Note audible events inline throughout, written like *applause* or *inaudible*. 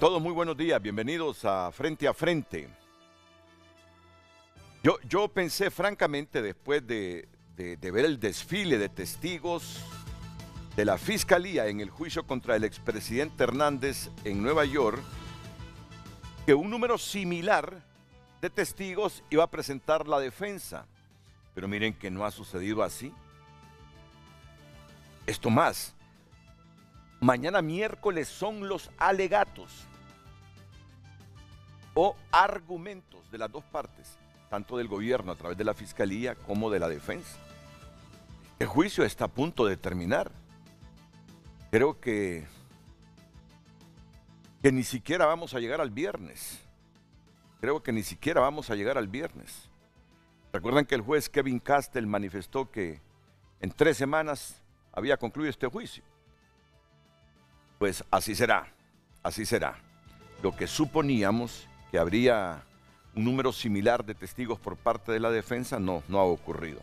Todos muy buenos días, bienvenidos a Frente a Frente. Yo, yo pensé francamente después de, de ver el desfile de testigos de la Fiscalía en el juicio contra el expresidente Hernández en Nueva York, que un número similar de testigos iba a presentar la defensa. Pero miren que no ha sucedido así. Esto más, mañana miércoles son los alegatos o argumentos de las dos partes, tanto del gobierno a través de la fiscalía como de la defensa. El este juicio está a punto de terminar. Creo que, que ni siquiera vamos a llegar al viernes. Creo que ni siquiera vamos a llegar al viernes. Recuerdan que el juez Kevin Castell manifestó que en tres semanas había concluido este juicio. Pues así será, así será. Lo que suponíamos que habría un número similar de testigos por parte de la defensa, no, no ha ocurrido.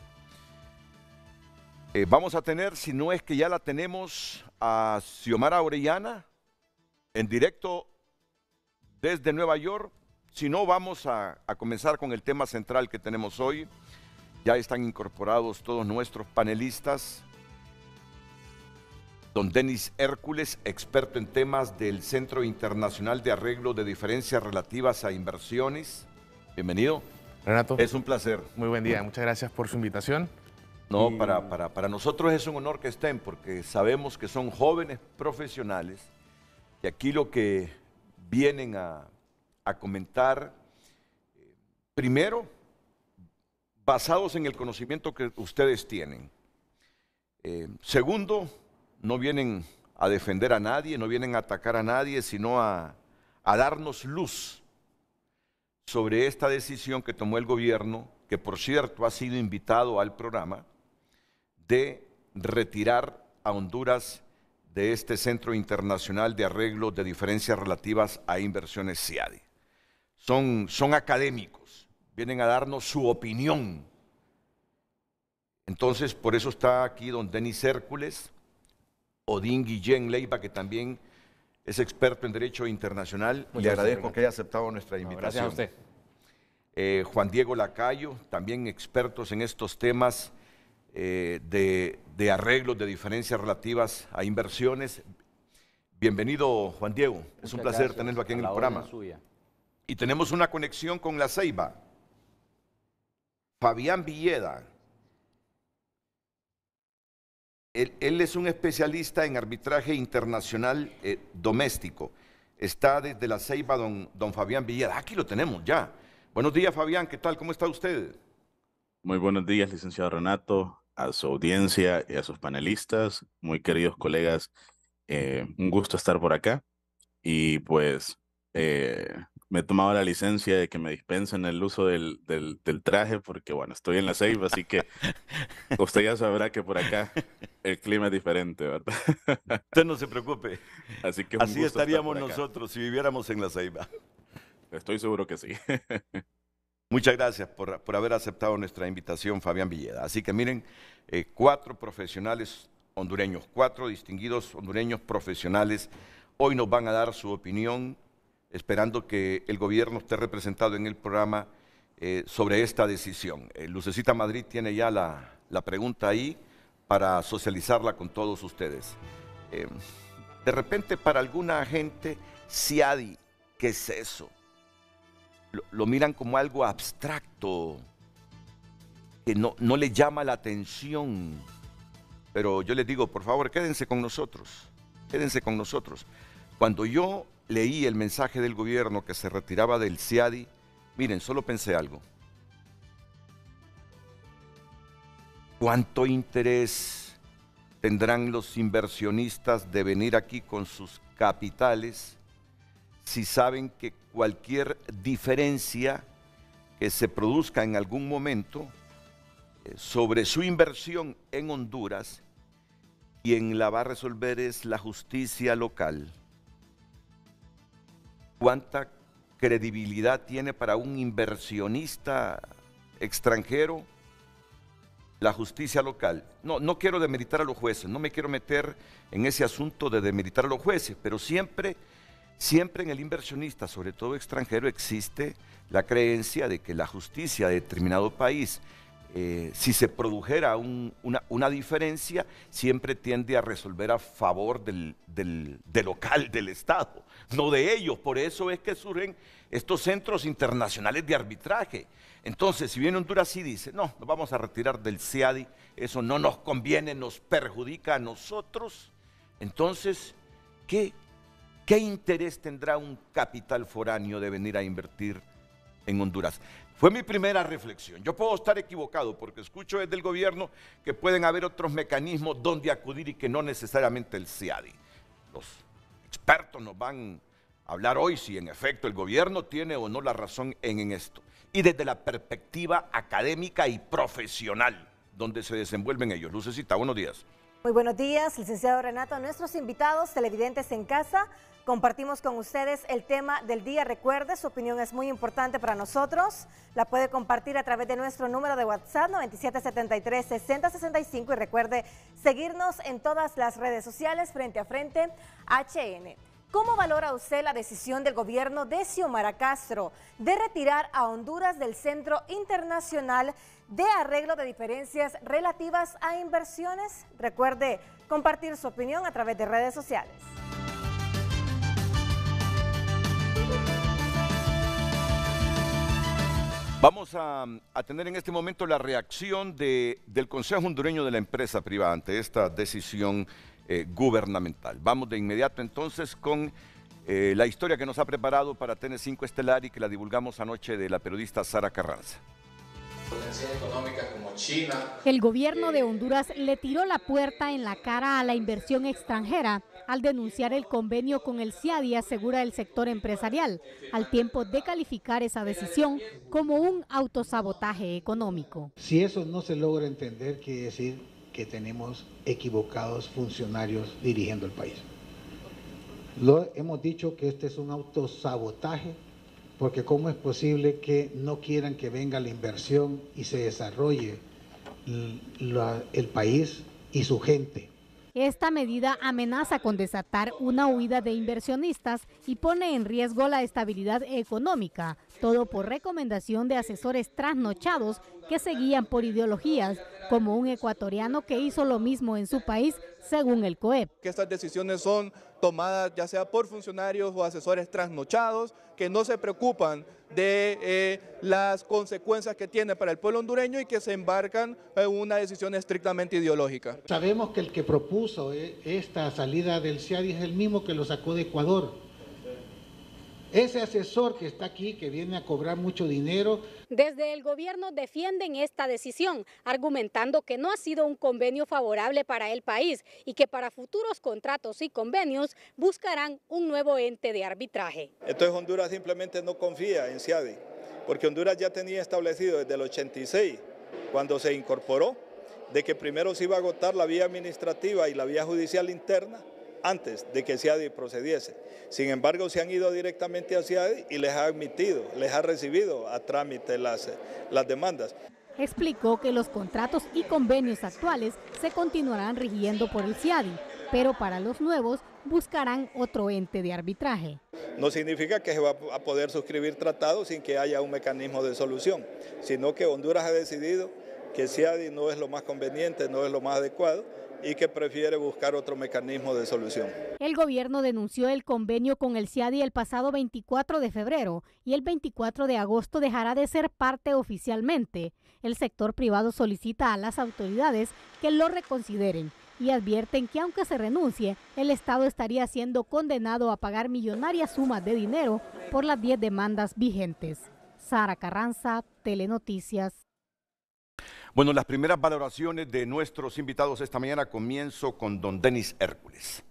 Eh, vamos a tener, si no es que ya la tenemos, a Xiomara Orellana en directo desde Nueva York. Si no, vamos a comenzar con el tema central que tenemos hoy. Ya están incorporados todos nuestros panelistas. Don Denis Hércules, experto en temas del Centro Internacional de Arreglo de Diferencias Relativas a Inversiones. Bienvenido. Renato. Es un placer. Muy buen día, muchas gracias por su invitación. No, para, para, para nosotros es un honor que estén porque sabemos que son jóvenes profesionales y aquí lo que vienen a, a comentar, primero, basados en el conocimiento que ustedes tienen. Eh, segundo, no vienen a defender a nadie, no vienen a atacar a nadie, sino a, darnos luz sobre esta decisión que tomó el gobierno, que por cierto ha sido invitado al programa, de retirar a Honduras de este Centro Internacional de Arreglo de Diferencias Relativas a Inversiones CIADI. Son, son académicos, vienen a darnos su opinión. Entonces, por eso está aquí don Denis Hércules, Odín Guillén Leiva, que también es experto en Derecho Internacional. Le agradezco que haya aceptado nuestra invitación. gracias a usted. Eh, Juan Diego Lacayo, también expertos en estos temas eh, de, arreglos, de diferencias relativas a inversiones. Bienvenido, Juan Diego. es un placer tenerlo aquí en el programa. Y tenemos una conexión con La Ceiba. Fabián Villeda, él, es un especialista en arbitraje internacional eh, doméstico. Está desde la Ceiba don, Fabián Villar, Aquí lo tenemos ya. Buenos días, Fabián. ¿Qué tal? ¿Cómo está usted? Muy buenos días, licenciado Renato, a su audiencia y a sus panelistas, muy queridos colegas. Eh, un gusto estar por acá. Y pues eh, me he tomado la licencia de que me dispensen el uso del, traje porque, bueno, estoy en la ceiba, así que usted ya sabrá que por acá el clima es diferente, ¿verdad? Usted no se preocupe. *laughs* Así estaríamos nosotros si viviéramos en la ceiba. Estoy seguro que sí. *laughs* Muchas gracias por, haber aceptado nuestra invitación, Fabián Villeda. Así que miren, eh, cuatro profesionales hondureños, cuatro distinguidos hondureños profesionales, hoy nos van a dar su opinión esperando que el gobierno esté representado en el programa eh, sobre esta decisión. Eh, Lucecita Madrid tiene ya la, pregunta ahí para socializarla con todos ustedes. Eh, de repente para alguna gente, SIADI, ¿qué es eso? Lo, miran como algo abstracto, que no, no le llama la atención. Pero yo les digo, por favor, quédense con nosotros, quédense con nosotros. Cuando yo leí el mensaje del gobierno que se retiraba del CIADI, miren, solo pensé algo. ¿Cuánto interés tendrán los inversionistas de venir aquí con sus capitales si saben que cualquier diferencia que se produzca en algún momento eh, sobre su inversión en Honduras, quien la va a resolver es la justicia local? cuánta credibilidad tiene para un inversionista extranjero la justicia local. No, no quiero demeritar a los jueces, no me quiero meter en ese asunto de demeritar a los jueces, pero siempre, siempre en el inversionista, sobre todo extranjero, existe la creencia de que la justicia de determinado país eh, si se produjera una, diferencia, siempre tiende a resolver a favor del, local, del Estado, no de ellos. Por eso es que surgen estos centros internacionales de arbitraje. Entonces, si bien Honduras y dice, no, nos vamos a retirar del CIADI, eso no nos conviene, nos perjudica a nosotros, entonces, qué interés tendrá un capital foráneo de venir a invertir en Honduras? Fue mi primera reflexión. Yo puedo estar equivocado porque escucho desde el gobierno que pueden haber otros mecanismos donde acudir y que no necesariamente el CIADI. Los expertos nos van a hablar hoy si en efecto el gobierno tiene o no la razón en, esto. Y desde la perspectiva académica y profesional donde se desenvuelven ellos. Lucecita, buenos días. Muy buenos días, licenciado Renato. Nuestros invitados, televidentes en casa, compartimos con ustedes el tema del día. Recuerde, su opinión es muy importante para nosotros. La puede compartir a través de nuestro número de WhatsApp 9773-6065 y recuerde seguirnos en todas las redes sociales frente a frente HN. ¿Cómo valora usted la decisión del gobierno de Xiomara Castro de retirar a Honduras del Centro Internacional de de arreglo de diferencias relativas a inversiones. Recuerde compartir su opinión a través de redes sociales. Vamos a, atender tener en este momento la reacción del Consejo Hondureño de la Empresa Privada ante esta decisión eh, gubernamental. Vamos de inmediato entonces con eh, la historia que nos ha preparado para tn 5 Estelar y que la divulgamos anoche de la periodista Sara Carranza como China. El gobierno de eh, Honduras le tiró la puerta en la cara a la inversión extranjera al denunciar el convenio con el CIADI asegura el sector empresarial, al tiempo de calificar esa decisión como un autosabotaje económico. Si eso no se logra entender, quiere decir que tenemos equivocados funcionarios dirigiendo el país. Lo hemos dicho que este es un autosabotaje porque cómo es posible que no quieran que venga la inversión y se desarrolle el país y su gente. Esta medida amenaza con desatar una huida de inversionistas y pone en riesgo la estabilidad económica, todo por recomendación de asesores trasnochados que se guían por ideologías, como un ecuatoriano que hizo lo mismo en su país, según el COEP. estas decisiones son tomadas ya sea por funcionarios o asesores trasnochados que no se preocupan de eh, las consecuencias que tiene para el pueblo hondureño y que se embarcan en una decisión estrictamente ideológica. Sabemos que el que propuso eh, esta salida del CIADI es el mismo que lo sacó de Ecuador ese asesor que está aquí, que viene a cobrar mucho dinero. Desde el gobierno defienden esta decisión, argumentando que no ha sido un convenio favorable para el país y que para futuros contratos y convenios buscarán un nuevo ente de arbitraje. Entonces Honduras simplemente no confía en CIADI, porque Honduras ya tenía establecido desde el 86, cuando se incorporó, de que primero se iba a agotar la vía administrativa y la vía judicial interna antes de que CIADI procediese. Sin embargo, se han ido directamente a CIADI... y les ha admitido, les ha recibido a trámite las, las demandas. Explicó que los contratos y convenios actuales se continuarán rigiendo por el CIADI, pero para los nuevos buscarán otro ente de arbitraje. No significa que se va a poder suscribir tratados sin que haya un mecanismo de solución, sino que Honduras ha decidido que CIADI no es lo más conveniente, no es lo más adecuado, y que prefiere buscar otro mecanismo de solución. El gobierno denunció el convenio con el CIADI el pasado 24 de febrero y el 24 de agosto dejará de ser parte oficialmente. El sector privado solicita a las autoridades que lo reconsideren y advierten que aunque se renuncie, el Estado estaría siendo condenado a pagar millonarias sumas de dinero por las 10 demandas vigentes. Sara Carranza, Telenoticias. Bueno, las primeras valoraciones de nuestros invitados esta mañana comienzo con don Denis Hércules.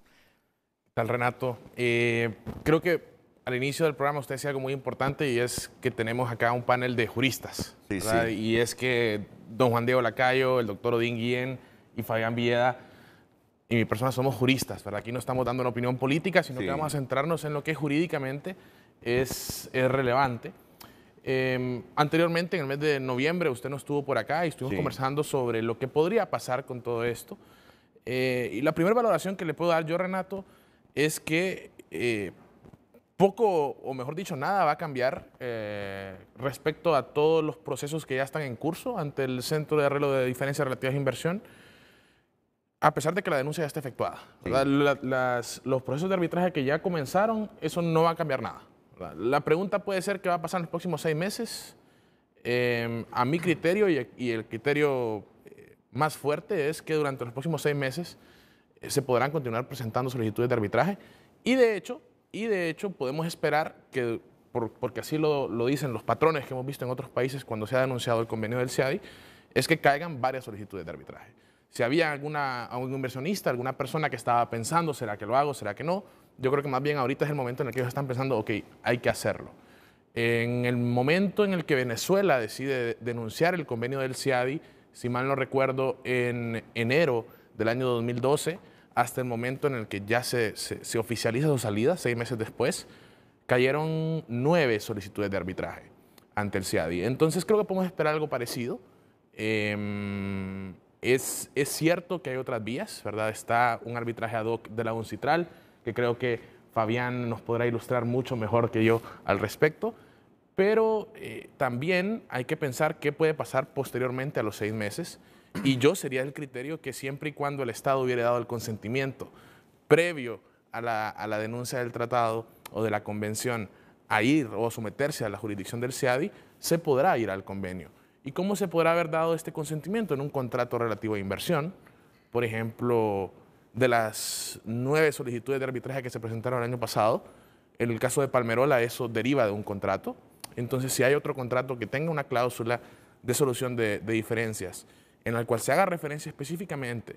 ¿Qué tal, Renato? Eh, creo que al inicio del programa usted decía algo muy importante y es que tenemos acá un panel de juristas. Y es que don Juan Diego Lacayo, el doctor Odín Guillén y Fabián Vieda y mi persona somos juristas, ¿verdad? Aquí no estamos dando una opinión política, sino que vamos a centrarnos en lo que jurídicamente es, es relevante. Em, anteriormente, en el mes de noviembre, usted no estuvo por acá y estuvimos conversando sobre lo que podría pasar con todo esto. Eh, y la primera valoración que le puedo dar yo, Renato, es que eh, poco, o mejor dicho, nada va a cambiar eh, respecto a todos los procesos que ya están en curso ante el Centro de Arreglo de Diferencias Relativas de Inversión, a pesar de que la denuncia ya está efectuada. los procesos de arbitraje que ya comenzaron, eso no va a cambiar nada. La pregunta puede ser qué va a pasar en los próximos seis meses. Em, a mi criterio y, el criterio eh, más fuerte es que durante los próximos seis meses eh, se podrán continuar presentando solicitudes de arbitraje y de hecho, y de hecho podemos esperar que, porque así lo, dicen los patrones que hemos visto en otros países cuando se ha denunciado el convenio del CIADI, es que caigan varias solicitudes de arbitraje. Si había alguna, algún inversionista, alguna persona que estaba pensando, ¿será que lo hago? ¿Será que no? Yo creo que más bien ahorita es el momento en el que ellos están pensando, ok, hay que hacerlo. En el momento en el que Venezuela decide denunciar el convenio del CIADI, si mal no recuerdo, en enero del año 2012, hasta el momento en el que ya se, se, oficializa su salida, seis meses después, cayeron nueve solicitudes de arbitraje ante el CIADI. Entonces creo que podemos esperar algo parecido. Em, es, es, cierto que hay otras vías, ¿verdad? Está un arbitraje ad hoc de la UNCITRAL que creo que Fabián nos podrá ilustrar mucho mejor que yo al respecto. Pero eh, también hay que pensar qué puede pasar posteriormente a los seis meses. Y yo sería el criterio que siempre y cuando el Estado hubiera dado el consentimiento previo a la, a la denuncia del tratado o de la convención a ir o someterse a la jurisdicción del CIADI, se podrá ir al convenio. ¿Y cómo se podrá haber dado este consentimiento? En un contrato relativo a inversión, por ejemplo, de las nueve solicitudes de arbitraje que se presentaron el año pasado, en el caso de Palmerola eso deriva de un contrato. Entonces, si hay otro contrato que tenga una cláusula de solución de, diferencias en la cual se haga referencia específicamente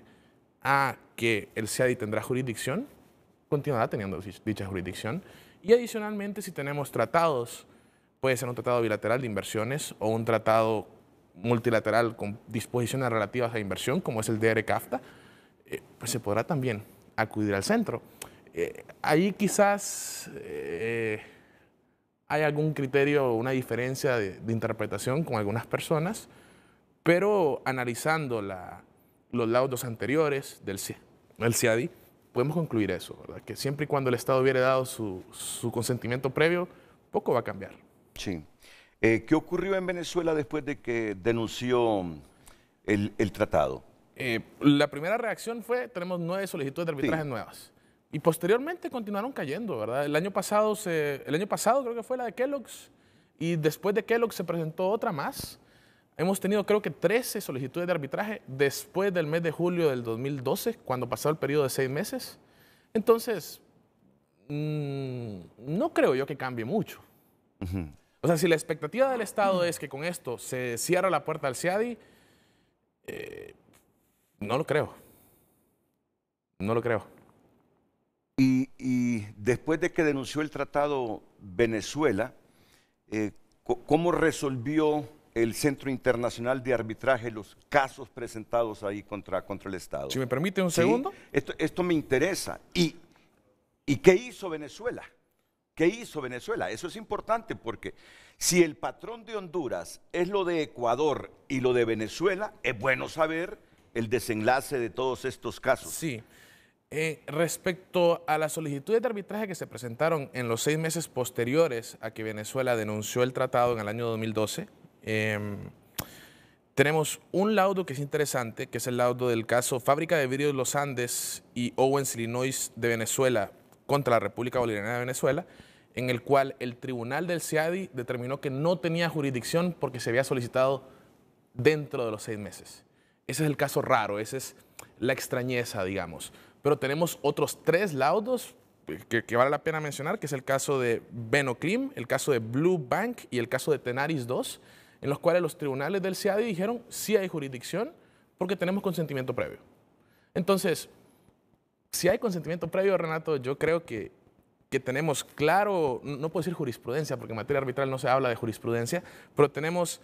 a que el CIADI tendrá jurisdicción, continuará teniendo dicha jurisdicción. Y adicionalmente, si tenemos tratados, puede ser un tratado bilateral de inversiones o un tratado multilateral con disposiciones relativas a inversión, como es el DRCAFTA, eh, pues se podrá también acudir al centro. Eh, ahí quizás eh, hay algún criterio o una diferencia de, interpretación con algunas personas, pero analizando la, los laudos anteriores del, CIADI, podemos concluir eso, que siempre y cuando el Estado hubiera dado su, consentimiento previo, poco va a cambiar. Sí. ¿Qué ocurrió en Venezuela después de que denunció el tratado? Eh, la primera reacción fue, tenemos nueve solicitudes de arbitraje nuevas. Y posteriormente continuaron cayendo, ¿verdad? El año pasado, se, el año pasado creo que fue la de Kellogg's, y después de Kellogg's se presentó otra más. Hemos tenido creo que 13 solicitudes de arbitraje después del mes de julio del 2012, cuando pasó el periodo de seis meses. Entonces, mm, no creo yo que cambie mucho. O sea, si la expectativa del Estado es que con esto se cierra la puerta al CIADI, eh, no lo creo. No lo creo. Y, y después de que denunció el tratado Venezuela, eh, ¿cómo resolvió el Centro Internacional de Arbitraje los casos presentados ahí contra, contra el Estado? Si me permite un segundo. esto, me interesa. ¿Y, ¿Y qué hizo Venezuela? ¿Qué hizo Venezuela? Eso es importante porque si el patrón de Honduras es lo de Ecuador y lo de Venezuela, es bueno saber el desenlace de todos estos casos. Sí. Eh, respecto a las solicitudes de arbitraje que se presentaron en los seis meses posteriores a que Venezuela denunció el tratado en el año 2012, em, tenemos un laudo que es interesante, que es el laudo del caso Fábrica de Vidrio los Andes y Owens, Illinois de Venezuela contra la República Bolivariana de Venezuela, en el cual el tribunal del CIADI determinó que no tenía jurisdicción porque se había solicitado dentro de los seis meses. Ese es el caso raro, esa es la extrañeza, digamos. Pero tenemos otros tres laudos que, vale la pena mencionar, que es el caso de Benoclim, el caso de Blue Bank y el caso de Tenaris 2, en los cuales los tribunales del CIADI dijeron sí hay jurisdicción porque tenemos consentimiento previo. Entonces, si hay consentimiento previo, Renato, yo creo que, que tenemos claro, no puedo decir jurisprudencia, porque en materia arbitral no se habla de jurisprudencia, pero tenemos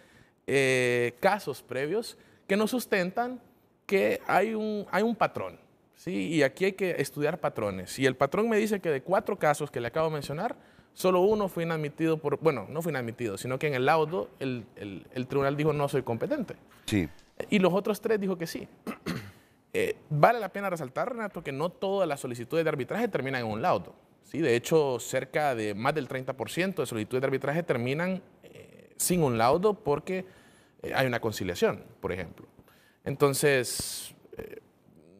eh, casos previos que no sustentan que hay un, hay un patrón. ¿sí? Y aquí hay que estudiar patrones. Y el patrón me dice que de cuatro casos que le acabo de mencionar, solo uno fue inadmitido por, bueno, no fue inadmitido, sino que en el laudo el, el, tribunal dijo no soy competente. Sí. Y los otros tres dijo que sí. *clears throat* Eh, vale la pena resaltar, Renato, que no todas las solicitudes de arbitraje terminan en un laudo. ¿sí? De hecho, cerca de más del 30% de solicitudes de arbitraje terminan eh, sin un laudo porque hay una conciliación, por ejemplo. Entonces, eh,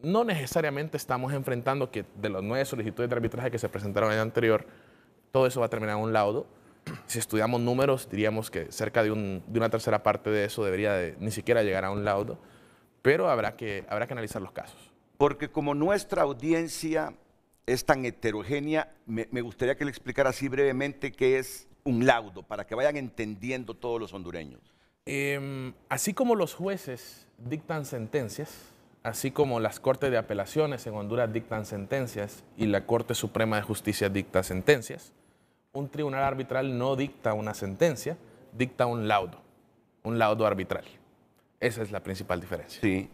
no necesariamente estamos enfrentando que de las nueve solicitudes de arbitraje que se presentaron el año anterior, todo eso va a terminar en un laudo. Si estudiamos números, diríamos que cerca de, una tercera parte de eso debería ni siquiera llegar a un laudo, pero habrá que, analizar los casos. Porque como nuestra audiencia es tan heterogénea, me, me gustaría que le explicara así brevemente qué es un laudo, para que vayan entendiendo todos los hondureños. Em, así como los jueces dictan sentencias, así como las Cortes de Apelaciones en Honduras dictan sentencias y la Corte Suprema de Justicia dicta sentencias, un tribunal arbitral no dicta una sentencia, dicta un laudo, un laudo arbitral. Esa es la principal diferencia. Sí.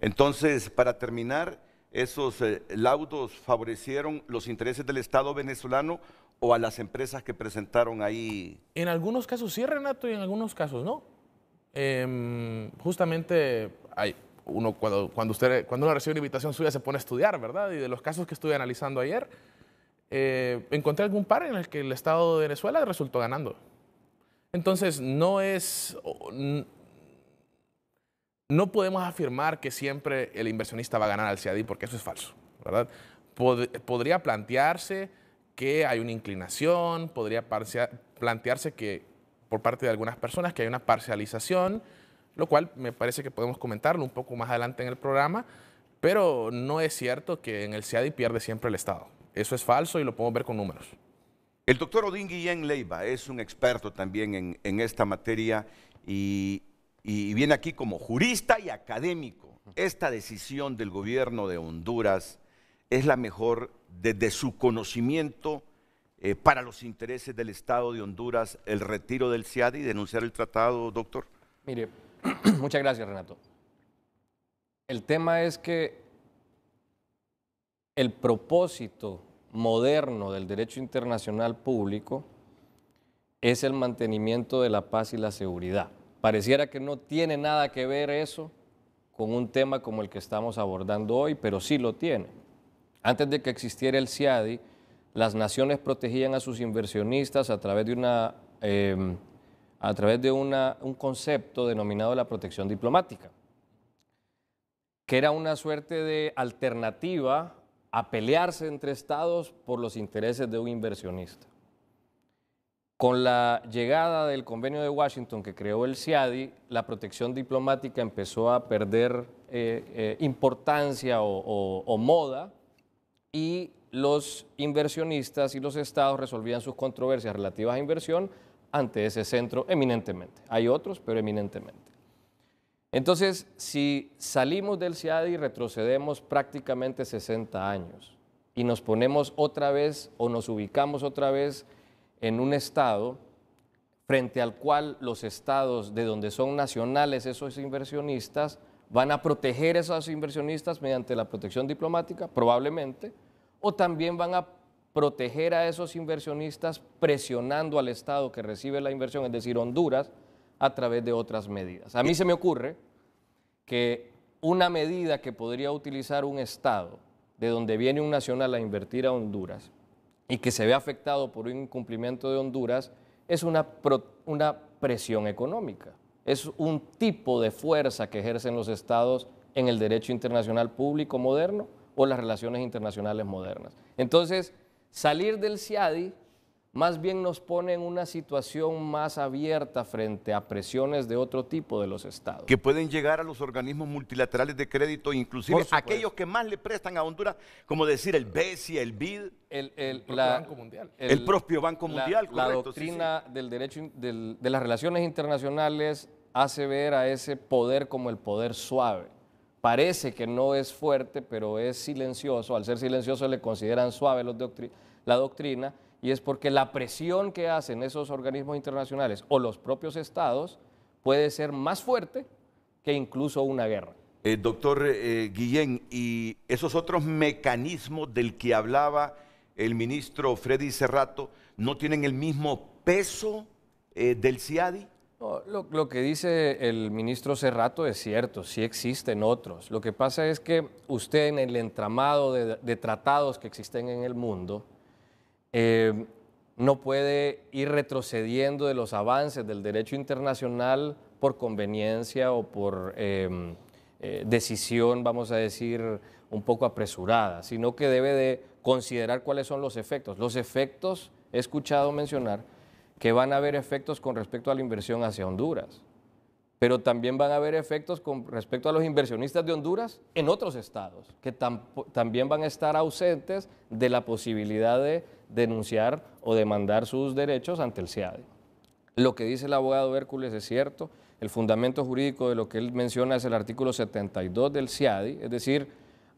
Entonces, para terminar, ¿esos eh, laudos favorecieron los intereses del Estado venezolano o a las empresas que presentaron ahí? En algunos casos sí, Renato, y en algunos casos no. Em, justamente hay, uno, cuando, cuando, cuando uno recibe una invitación suya se pone a estudiar, ¿verdad? Y de los casos que estuve analizando ayer, eh, encontré algún par en el que el Estado de Venezuela resultó ganando. Entonces, no es... No podemos afirmar que siempre el inversionista va a ganar al CIADI porque eso es falso, ¿verdad? podría plantearse que hay una inclinación, podría plantearse que por parte de algunas personas que hay una parcialización, lo cual me parece que podemos comentarlo un poco más adelante en el programa, pero no es cierto que en el CIADI pierde siempre el Estado. Eso es falso y lo podemos ver con números. El doctor Odín Guillén Leiva es un experto también en, esta materia y, y viene aquí como jurista y académico. Esta decisión del gobierno de Honduras es la mejor desde su conocimiento eh, para los intereses del Estado de Honduras el retiro del CIADI y denunciar el tratado, doctor? Mire, *clears throat* muchas gracias, Renato. El tema es que el propósito moderno del derecho internacional público es el mantenimiento de la paz y la seguridad. Pareciera que no tiene nada que ver eso con un tema como el que estamos abordando hoy, pero sí lo tiene. Antes de que existiera el CIADI, las naciones protegían a sus inversionistas a través de, una, em, a través de un concepto denominado la protección diplomática, que era una suerte de alternativa a pelearse entre estados por los intereses de un inversionista. Con la llegada del convenio de Washington que creó el CIADI, la protección diplomática empezó a perder eh, eh, importancia o, o, moda y los inversionistas y los estados resolvían sus controversias relativas a inversión ante ese centro eminentemente. Hay otros, pero eminentemente. Entonces, si salimos del CIADI y retrocedemos prácticamente 60 años y nos ponemos otra vez o nos ubicamos otra vez en un estado frente al cual los estados de donde son nacionales esos inversionistas van a proteger a esos inversionistas mediante la protección diplomática, probablemente, o también van a proteger a esos inversionistas presionando al Estado que recibe la inversión, es decir, Honduras, a través de otras medidas. A mí se me ocurre que una medida que podría utilizar un Estado de donde viene un nacional a invertir a Honduras y que se ve afectado por un incumplimiento de Honduras es una, una presión económica. Es un tipo de fuerza que ejercen los Estados en el derecho internacional público moderno o las relaciones internacionales modernas. Entonces, salir del CIADI más bien nos pone en una situación más abierta frente a presiones de otro tipo de los estados. Que pueden llegar a los organismos multilaterales de crédito, inclusive aquellos que más le prestan a Honduras, como decir el BESI, el BID. El, propio Banco Mundial. El, propio Banco Mundial, la, doctrina del derecho de las relaciones internacionales hace ver a ese poder como el poder suave parece que no es fuerte, pero es silencioso. Al ser silencioso le consideran suave la doctrina y es porque la presión que hacen esos organismos internacionales o los propios estados puede ser más fuerte que incluso una guerra. Eh, doctor eh, Guillén, y esos otros mecanismos del que hablaba el ministro Freddy Cerrato no tienen el mismo peso eh, del CIADI? lo, que dice el ministro Cerrato es cierto, sí existen otros. Lo que pasa es que usted en el entramado de, tratados que existen en el mundo eh, no puede ir retrocediendo de los avances del derecho internacional por conveniencia o por em, eh, decisión, vamos a decir, un poco apresurada, sino que debe de considerar cuáles son los efectos. Los efectos, he escuchado mencionar, que van a haber efectos con respecto a la inversión hacia Honduras, pero también van a haber efectos con respecto a los inversionistas de Honduras en otros estados, que también van a estar ausentes de la posibilidad de denunciar o demandar sus derechos ante el CIADI. E. Lo que dice el abogado Hércules es cierto, el fundamento jurídico de lo que él menciona es el artículo 72 del CIADI, e, es decir,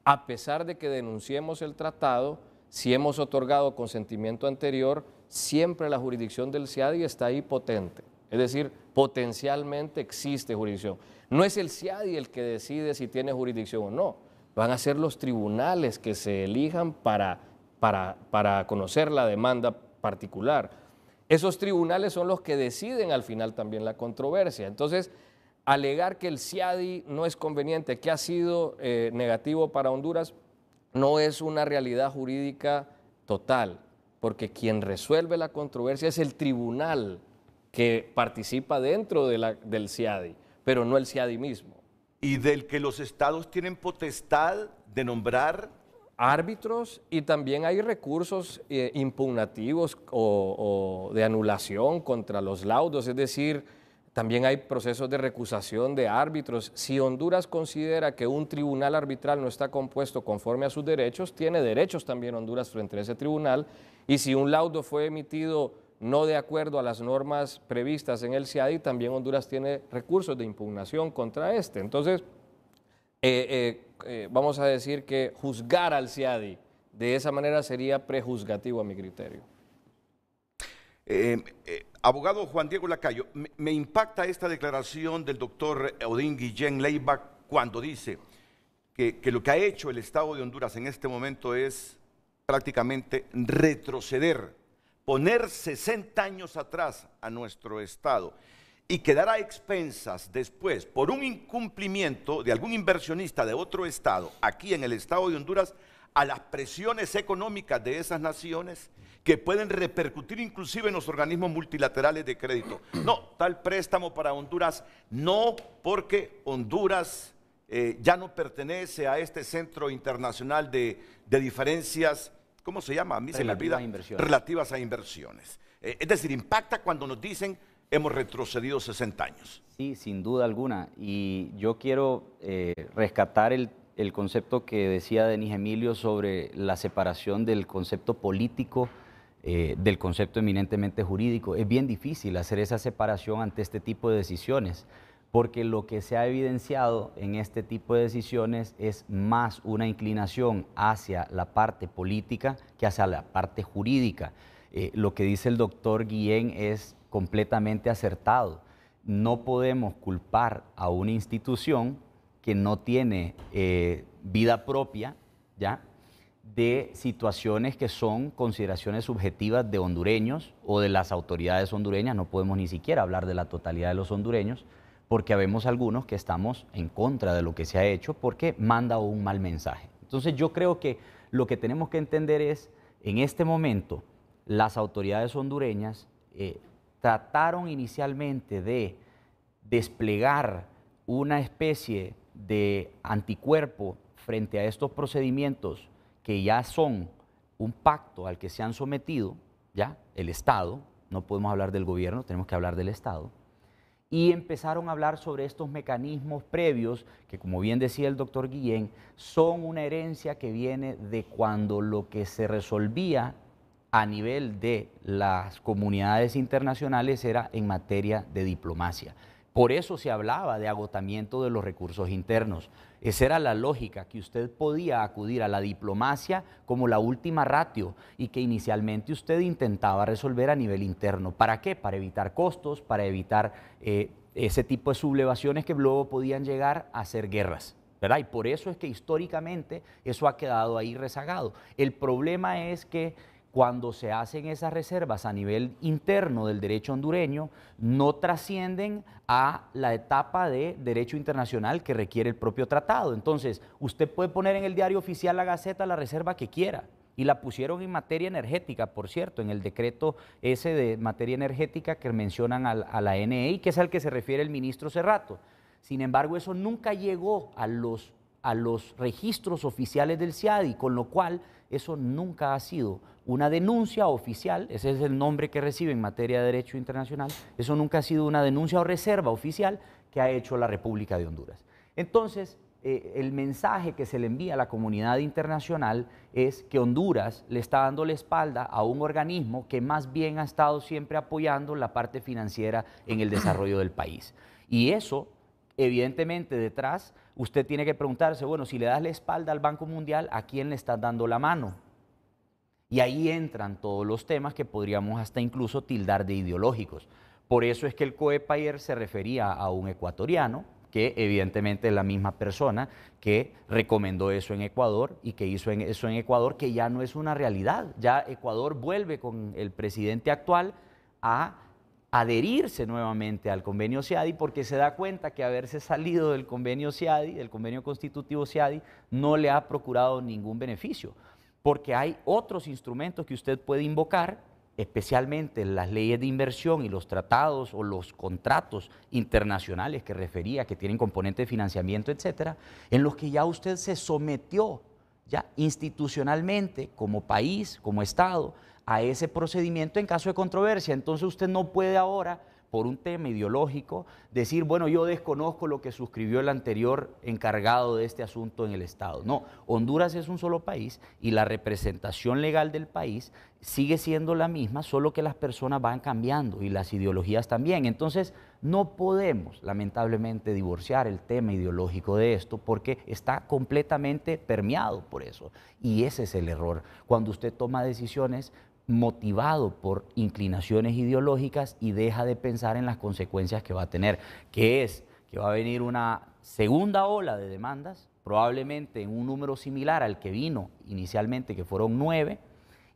a pesar de que denunciemos el tratado, si hemos otorgado consentimiento anterior, siempre la jurisdicción del CIADI está ahí potente. Es decir, potencialmente existe jurisdicción. No es el CIADI el que decide si tiene jurisdicción o no. Van a ser los tribunales que se elijan para, conocer la demanda particular. Esos tribunales son los que deciden al final también la controversia. Entonces, alegar que el CIADI no es conveniente, que ha sido eh, negativo para Honduras, no es una realidad jurídica total porque quien resuelve la controversia es el tribunal que participa dentro del CIADI, pero no el CIADI mismo. Y del que los estados tienen potestad de nombrar árbitros y también hay recursos eh, impugnativos o de anulación contra los laudos, es decir, también hay procesos de recusación de árbitros. Si Honduras considera que un tribunal arbitral no está compuesto conforme a sus derechos, tiene derechos también Honduras frente a ese tribunal. Y si un laudo fue emitido no de acuerdo a las normas previstas en el CIADI, también Honduras tiene recursos de impugnación contra este. Entonces, eh, eh, eh, vamos a decir que juzgar al CIADI de esa manera sería prejuzgativo a mi criterio. Eh, eh, abogado Juan Diego Lacayo, me, impacta esta declaración del doctor Odín Guillén Leiva cuando dice que, que lo que ha hecho el Estado de Honduras en este momento es prácticamente retroceder, poner 60 años atrás a nuestro Estado y quedar a expensas después por un incumplimiento de algún inversionista de otro Estado aquí en el Estado de Honduras a las presiones económicas de esas naciones que pueden repercutir inclusive en los organismos multilaterales de crédito. *clears throat* No, tal préstamo para Honduras no, porque Honduras eh, ya no pertenece a este centro internacional de, diferencias, ¿cómo se llama? A relativas se me olvida. relativas a inversiones. Eh, es decir, impacta cuando nos dicen hemos retrocedido 60 años. Sí, sin duda alguna. Y yo quiero eh, rescatar el el concepto que decía Denis Emilio sobre la separación del concepto político eh, del concepto eminentemente jurídico. Es bien difícil hacer esa separación ante este tipo de decisiones, porque lo que se ha evidenciado en este tipo de decisiones es más una inclinación hacia la parte política que hacia la parte jurídica. Eh, lo que dice el doctor Guillén es completamente acertado. No podemos culpar a una institución que no tiene eh, vida propia, ¿ya? de situaciones que son consideraciones subjetivas de hondureños o de las autoridades hondureñas, no podemos ni siquiera hablar de la totalidad de los hondureños, porque habemos algunos que estamos en contra de lo que se ha hecho porque manda un mal mensaje. Entonces yo creo que lo que tenemos que entender es, en este momento, las autoridades hondureñas eh, trataron inicialmente de desplegar una especie de anticuerpo frente a estos procedimientos que ya son un pacto al que se han sometido, ya, el Estado, no podemos hablar del gobierno, tenemos que hablar del Estado, y empezaron a hablar sobre estos mecanismos previos que, como bien decía el doctor Guillén, son una herencia que viene de cuando lo que se resolvía a nivel de las comunidades internacionales era en materia de diplomacia. Por eso se hablaba de agotamiento de los recursos internos. Esa era la lógica, que usted podía acudir a la diplomacia como la última ratio y que inicialmente usted intentaba resolver a nivel interno. ¿Para qué? Para evitar costos, para evitar eh, ese tipo de sublevaciones que luego podían llegar a ser guerras. ¿verdad? Y por eso es que históricamente eso ha quedado ahí rezagado. El problema es que cuando se hacen esas reservas a nivel interno del derecho hondureño, no trascienden a la etapa de derecho internacional que requiere el propio tratado. Entonces, usted puede poner en el diario oficial la Gaceta la reserva que quiera. Y la pusieron en materia energética, por cierto, en el decreto ese de materia energética que mencionan a, la NEI, que es al que se refiere el ministro Cerrato. Sin embargo, eso nunca llegó a los, a los registros oficiales del CIADI, con lo cual eso nunca ha sido una denuncia oficial, ese es el nombre que recibe en materia de derecho internacional, eso nunca ha sido una denuncia o reserva oficial que ha hecho la República de Honduras. Entonces, eh, el mensaje que se le envía a la comunidad internacional es que Honduras le está dando la espalda a un organismo que más bien ha estado siempre apoyando la parte financiera en el desarrollo del país. Y eso, evidentemente, detrás, usted tiene que preguntarse, bueno, si le das la espalda al Banco Mundial, ¿a quién le estás dando la mano? Y ahí entran todos los temas que podríamos hasta incluso tildar de ideológicos. Por eso es que el COEP ayer se refería a un ecuatoriano, que evidentemente es la misma persona que recomendó eso en Ecuador y que hizo eso en Ecuador, que ya no es una realidad. Ya Ecuador vuelve con el presidente actual a adherirse nuevamente al convenio CIADI porque se da cuenta que haberse salido del convenio CIADI, del convenio constitutivo CIADI, no le ha procurado ningún beneficio porque hay otros instrumentos que usted puede invocar, especialmente las leyes de inversión y los tratados o los contratos internacionales que refería, que tienen componente de financiamiento, etcétera, en los que ya usted se sometió ya institucionalmente como país, como Estado, a ese procedimiento en caso de controversia. Entonces usted no puede ahora por un tema ideológico, decir, bueno, yo desconozco lo que suscribió el anterior encargado de este asunto en el Estado. No, Honduras es un solo país y la representación legal del país sigue siendo la misma, solo que las personas van cambiando y las ideologías también. Entonces, no podemos, lamentablemente, divorciar el tema ideológico de esto porque está completamente permeado por eso. Y ese es el error. Cuando usted toma decisiones motivado por inclinaciones ideológicas y deja de pensar en las consecuencias que va a tener, que es que va a venir una segunda ola de demandas, probablemente en un número similar al que vino inicialmente, que fueron nueve,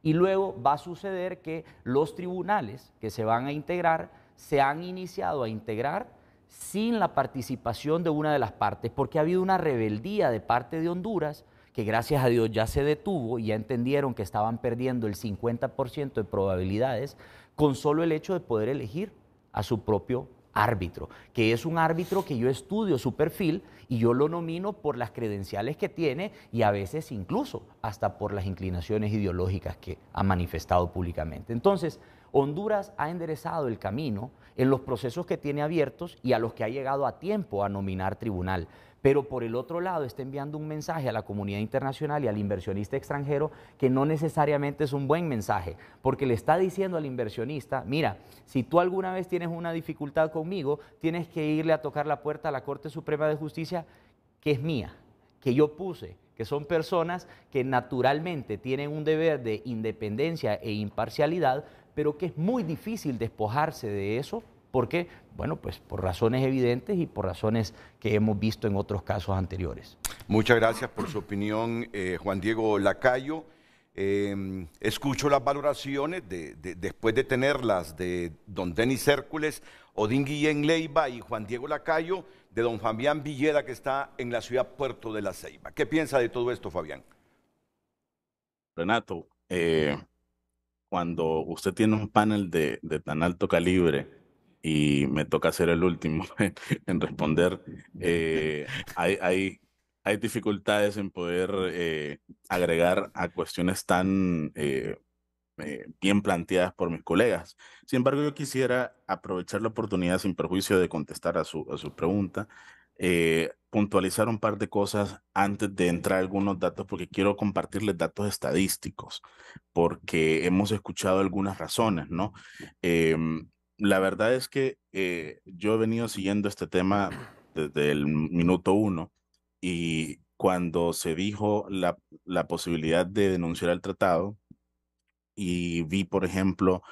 y luego va a suceder que los tribunales que se van a integrar se han iniciado a integrar sin la participación de una de las partes, porque ha habido una rebeldía de parte de Honduras que gracias a Dios ya se detuvo y ya entendieron que estaban perdiendo el 50% de probabilidades con solo el hecho de poder elegir a su propio árbitro, que es un árbitro que yo estudio su perfil y yo lo nomino por las credenciales que tiene y a veces incluso hasta por las inclinaciones ideológicas que ha manifestado públicamente. Entonces, Honduras ha enderezado el camino en los procesos que tiene abiertos y a los que ha llegado a tiempo a nominar tribunal pero por el otro lado está enviando un mensaje a la comunidad internacional y al inversionista extranjero que no necesariamente es un buen mensaje, porque le está diciendo al inversionista, mira, si tú alguna vez tienes una dificultad conmigo, tienes que irle a tocar la puerta a la Corte Suprema de Justicia, que es mía, que yo puse, que son personas que naturalmente tienen un deber de independencia e imparcialidad, pero que es muy difícil despojarse de eso. ¿Por qué? bueno, pues por razones evidentes y por razones que hemos visto en otros casos anteriores. Muchas gracias por su opinión, eh, Juan Diego Lacayo. Em, escucho las valoraciones de, después de tenerlas de don Denis Hércules, Odín Guillén Leiva y Juan Diego Lacayo, de don Fabián Villeda, que está en la ciudad Puerto de la Ceiba. ¿Qué piensa de todo esto, Fabián? Renato, eh, cuando usted tiene un panel de tan alto calibre, y me toca ser el último *laughs* en responder. Eh, hay, hay, hay, dificultades en poder eh, agregar a cuestiones tan eh, bien planteadas por mis colegas. Sin embargo, yo quisiera aprovechar la oportunidad sin perjuicio de contestar a su, a su pregunta. puntualizar un par de cosas antes de entrar algunos datos porque quiero compartirles datos estadísticos porque hemos escuchado algunas razones, ¿no? Em, la verdad es que eh, yo he venido siguiendo este tema desde el minuto uno y cuando se dijo la, posibilidad de denunciar el tratado y vi, por ejemplo,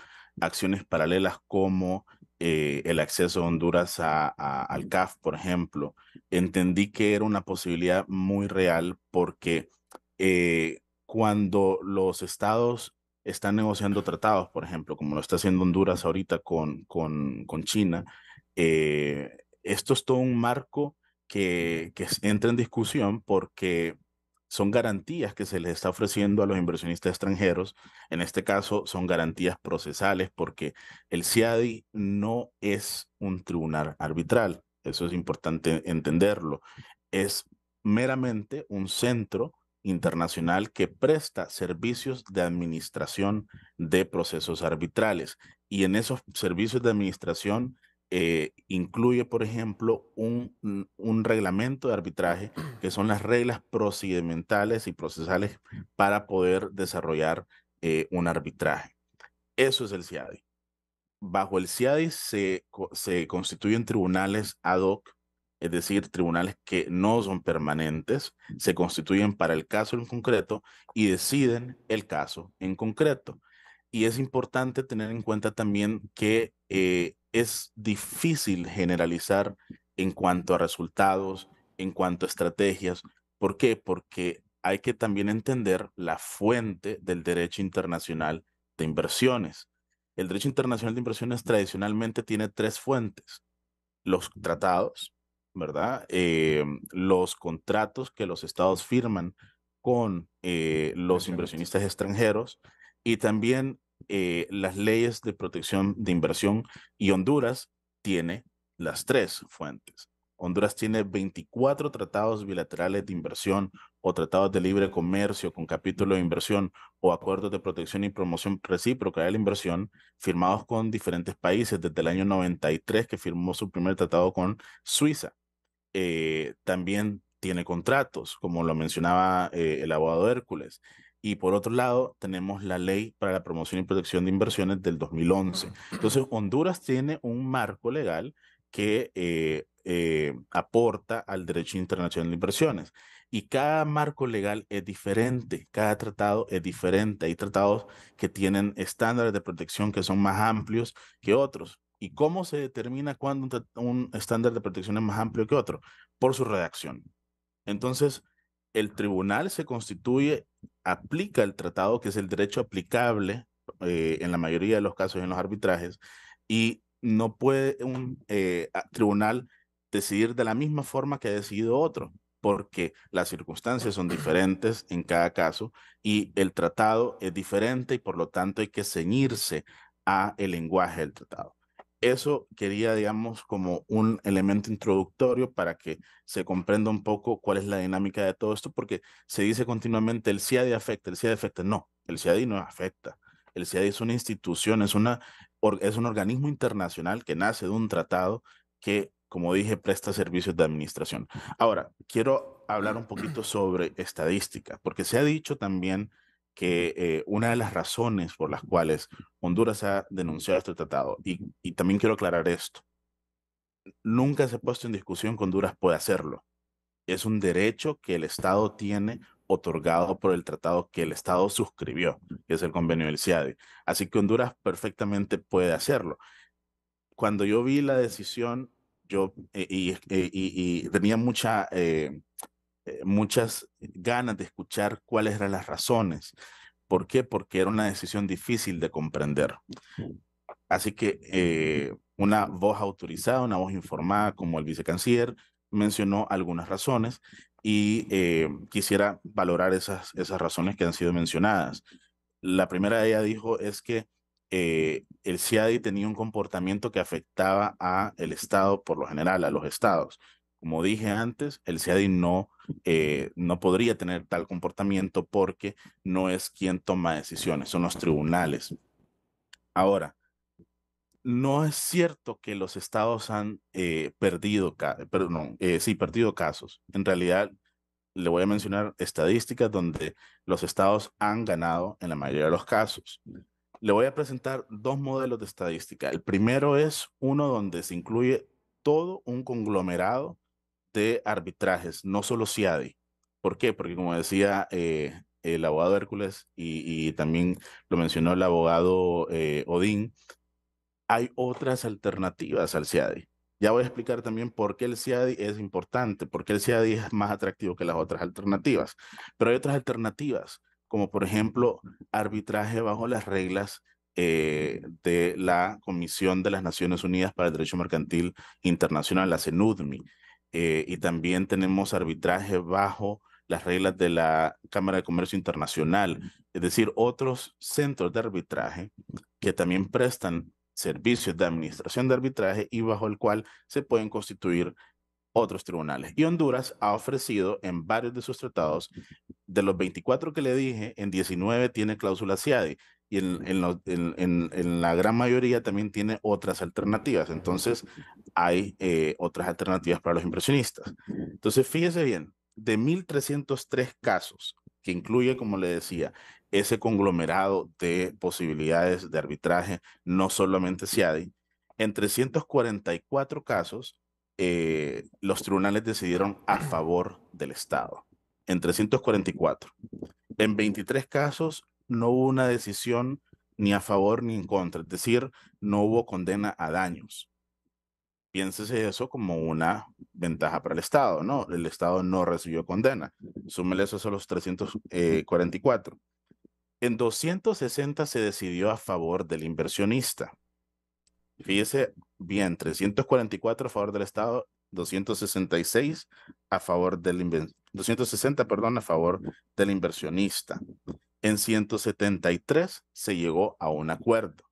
acciones paralelas como eh, el acceso de Honduras a, al CAF, por ejemplo, entendí que era una posibilidad muy real porque eh, cuando los estados están negociando tratados, por ejemplo, como lo está haciendo Honduras ahorita con, con, China, eh, esto es todo un marco que, que entra en discusión porque son garantías que se les está ofreciendo a los inversionistas extranjeros. En este caso, son garantías procesales porque el CIADI no es un tribunal arbitral. Eso es importante entenderlo. Es meramente un centro internacional que presta servicios de administración de procesos arbitrales. Y en esos servicios de administración eh, incluye, por ejemplo, un, reglamento de arbitraje, que son las reglas procedimentales y procesales para poder desarrollar eh, un arbitraje. Eso es el CIADI. Bajo el CIADI se constituyen tribunales ad hoc es decir, tribunales que no son permanentes, se constituyen para el caso en concreto y deciden el caso en concreto. Y es importante tener en cuenta también que eh, es difícil generalizar en cuanto a resultados, en cuanto a estrategias. ¿Por qué? Porque hay que también entender la fuente del derecho internacional de inversiones. El derecho internacional de inversiones tradicionalmente tiene tres fuentes. Los tratados, ¿verdad? Eh, los contratos que los estados firman con eh, los inversionistas extranjeros y también eh, las leyes de protección de inversión. Y Honduras tiene las tres fuentes. Honduras tiene 24 tratados bilaterales de inversión o tratados de libre comercio con capítulo de inversión o acuerdos de protección y promoción recíproca de la inversión firmados con diferentes países desde el año 93 que firmó su primer tratado con Suiza. Eh, también tiene contratos, como lo mencionaba eh, el abogado Hércules. Y por otro lado, tenemos la ley para la promoción y protección de inversiones del 2011. Entonces, Honduras tiene un marco legal que eh, aporta al derecho internacional de inversiones. Y cada marco legal es diferente, cada tratado es diferente. Hay tratados que tienen estándares de protección que son más amplios que otros. ¿Y cómo se determina cuándo un, estándar de protección es más amplio que otro? Por su redacción. Entonces, el tribunal se constituye, aplica el tratado, que es el derecho aplicable eh, en la mayoría de los casos en los arbitrajes, y no puede un eh, tribunal decidir de la misma forma que ha decidido otro, porque las circunstancias son diferentes en cada caso y el tratado es diferente y por lo tanto hay que ceñirse a el lenguaje del tratado eso quería, digamos, como un elemento introductorio para que se comprenda un poco cuál es la dinámica de todo esto, porque se dice continuamente el CIADI afecta, el CIADI afecta. No, el CIADI no afecta. El CIADI es una institución, es, una, es un organismo internacional que nace de un tratado que, como dije, presta servicios de administración. Ahora, quiero hablar un poquito *clears throat* sobre estadística, porque se ha dicho también que eh, una de las razones por las cuales Honduras ha denunciado este tratado, y, y también quiero aclarar esto, nunca se ha puesto en discusión que Honduras puede hacerlo. Es un derecho que el Estado tiene otorgado por el tratado que el Estado suscribió, que es el convenio del CIADI. E. Así que Honduras perfectamente puede hacerlo. Cuando yo vi la decisión, yo eh, eh, y, y, tenía mucha eh, muchas ganas de escuchar cuáles eran las razones. ¿Por qué? Porque era una decisión difícil de comprender. Así que eh, una voz autorizada, una voz informada como el vicecanciller mencionó algunas razones y eh, quisiera valorar esas, esas razones que han sido mencionadas. La primera de ella dijo es que el CIADI tenía un comportamiento que afectaba a el Estado por lo general, a los estados. Como dije antes, el CIADI no, eh, no podría tener tal comportamiento porque no es quien toma decisiones, son los tribunales. Ahora, no es cierto que los estados han eh, perdido, perdón, eh, sí, perdido casos. En realidad, le voy a mencionar estadísticas donde los estados han ganado en la mayoría de los casos. Le voy a presentar dos modelos de estadística. El primero es uno donde se incluye todo un conglomerado de arbitrajes, no solo CIADI. ¿Por qué? Porque como decía eh, el abogado Hércules y, también lo mencionó el abogado eh, Odín, hay otras alternativas al CIADI. Ya voy a explicar también por qué el CIADI es importante, por qué el CIADI es más atractivo que las otras alternativas. Pero hay otras alternativas, como por ejemplo arbitraje bajo las reglas eh, de la Comisión de las Naciones Unidas para el Derecho Mercantil Internacional, la CENUDMI. Eh, y también tenemos arbitraje bajo las reglas de la Cámara de Comercio Internacional, es decir, otros centros de arbitraje que también prestan servicios de administración de arbitraje y bajo el cual se pueden constituir otros tribunales. Y Honduras ha ofrecido en varios de sus tratados, de los 24 que le dije, en 19 tiene cláusula CIADI, y en, la, gran mayoría también tiene otras alternativas. Entonces, hay eh, otras alternativas para los impresionistas. Entonces, fíjese bien, de 1.303 casos, que incluye, como le decía, ese conglomerado de posibilidades de arbitraje, no solamente CIADI, en 344 casos, eh, los tribunales decidieron a favor del Estado. En 344. En 23 casos, no hubo una decisión ni a favor ni en contra, es decir, no hubo condena a daños. Piénsese eso como una ventaja para el Estado, ¿no? El Estado no recibió condena. Súmele eso a los 344. Eh, en 260 se decidió a favor del inversionista. Fíjese bien, 344 a favor del Estado, 266 a favor del 260, perdón, a favor del inversionista. En 173 se llegó a un acuerdo.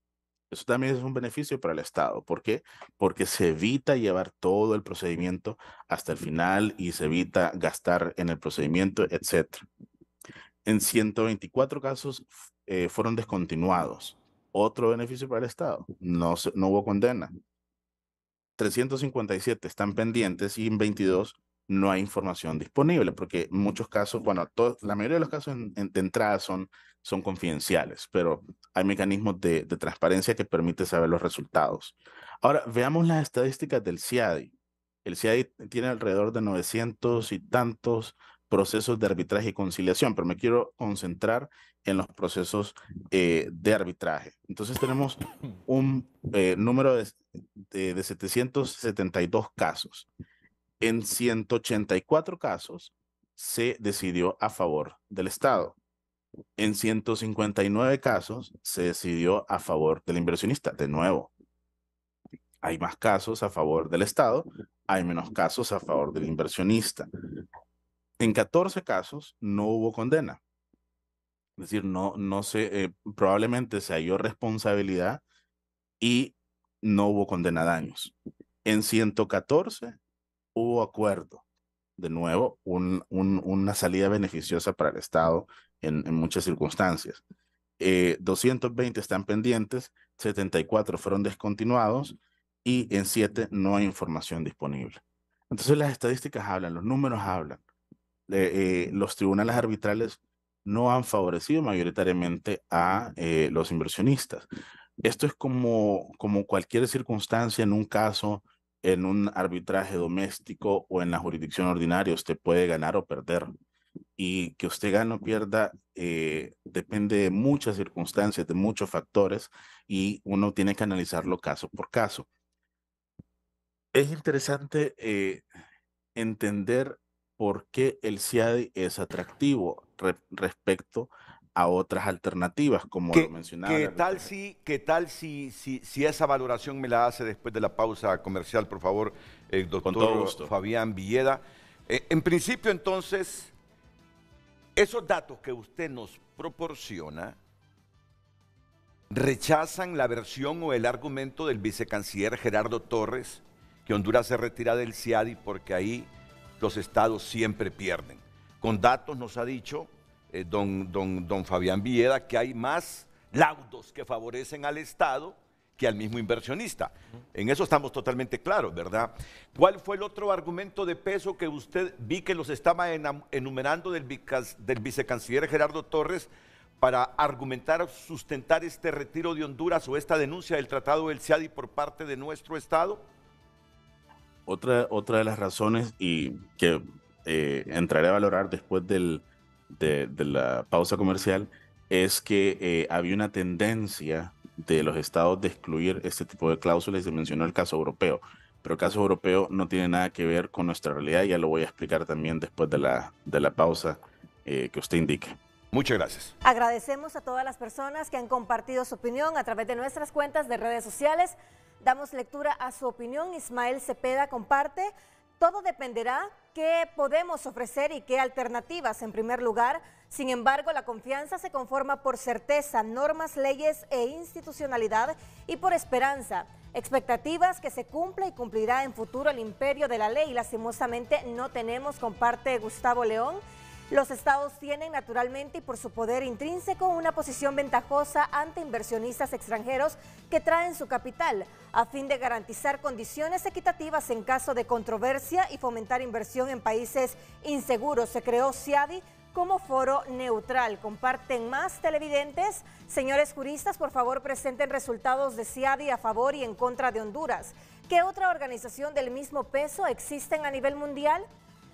Eso también es un beneficio para el Estado. ¿Por qué? Porque se evita llevar todo el procedimiento hasta el final y se evita gastar en el procedimiento, etc. En 124 casos eh, fueron descontinuados. Otro beneficio para el Estado. No, no hubo condena. 357 están pendientes y en 22 no hay información disponible, porque muchos casos, bueno, la mayoría de los casos de entrada son, son confidenciales, pero hay mecanismos de, transparencia que permite saber los resultados. Ahora, veamos las estadísticas del CIADI. El CIADI tiene alrededor de 900 y tantos procesos de arbitraje y conciliación, pero me quiero concentrar en los procesos eh, de arbitraje. Entonces tenemos *coughs* un eh, número de, de 772 casos en 184 casos se decidió a favor del Estado. En 159 casos se decidió a favor del inversionista. De nuevo, hay más casos a favor del Estado, hay menos casos a favor del inversionista. En 14 casos no hubo condena. Es decir, no, no se, eh, probablemente se halló responsabilidad y no hubo condena a daños. En 114 hubo acuerdo. De nuevo, una salida beneficiosa para el Estado en, muchas circunstancias. 220 eh, están pendientes, 74 fueron descontinuados y en 7 no hay información disponible. Entonces las estadísticas hablan, los números hablan. Eh, eh, los tribunales arbitrales no han favorecido mayoritariamente a los inversionistas. Esto es como, como cualquier circunstancia en un caso en un arbitraje doméstico o en la jurisdicción ordinaria, usted puede ganar o perder. Y que usted gane o pierda eh, depende de muchas circunstancias, de muchos factores, y uno tiene que analizarlo caso por caso. Es interesante eh, entender por qué el CIADI es atractivo respecto a a otras alternativas, como lo mencionaba. ¿Qué tal si, qué tal si, si, esa valoración me la hace después de la pausa comercial, por favor, doctor Fabián Villeda? Eh, en principio, entonces, esos datos que usted nos proporciona rechazan la versión o el argumento del vicecanciller Gerardo Torres, que Honduras se retira del CIADI porque ahí los estados siempre pierden. Con datos nos ha dicho eh, don, don, Fabián Villeda que hay más laudos que favorecen al Estado que al mismo inversionista. En eso estamos totalmente claros, ¿verdad? ¿Cuál fue el otro argumento de peso que usted vi que los estaba enumerando del, vicecanciller Gerardo Torres para argumentar, sustentar este retiro de Honduras o esta denuncia del Tratado del CIADI por parte de nuestro Estado? Otra, otra de las razones y que eh, entraré a valorar después del, de, la pausa comercial es que eh, había una tendencia de los estados de excluir este tipo de cláusulas y se mencionó el caso europeo. Pero el caso europeo no tiene nada que ver con nuestra realidad, ya lo voy a explicar también después de la, de la pausa eh, que usted indique. Muchas gracias. Agradecemos a todas las personas que han compartido su opinión a través de nuestras cuentas de redes sociales. Damos lectura a su opinión. Ismael Cepeda comparte. Todo dependerá qué podemos ofrecer y qué alternativas en primer lugar. Sin embargo, la confianza se conforma por certeza, normas, leyes e institucionalidad y por esperanza. Expectativas que se cumpla y cumplirá en futuro el imperio de la ley. Lastimosamente no tenemos, comparte Gustavo León. Los estados tienen naturalmente y por su poder intrínseco una posición ventajosa ante inversionistas extranjeros que traen su capital a fin de garantizar condiciones equitativas en caso de controversia y fomentar inversión en países inseguros. Se creó CIADI como foro neutral. Comparten más televidentes. Señores juristas, por favor presenten resultados de CIADI a favor y en contra de Honduras. ¿Qué otra organización del mismo peso existen a nivel mundial?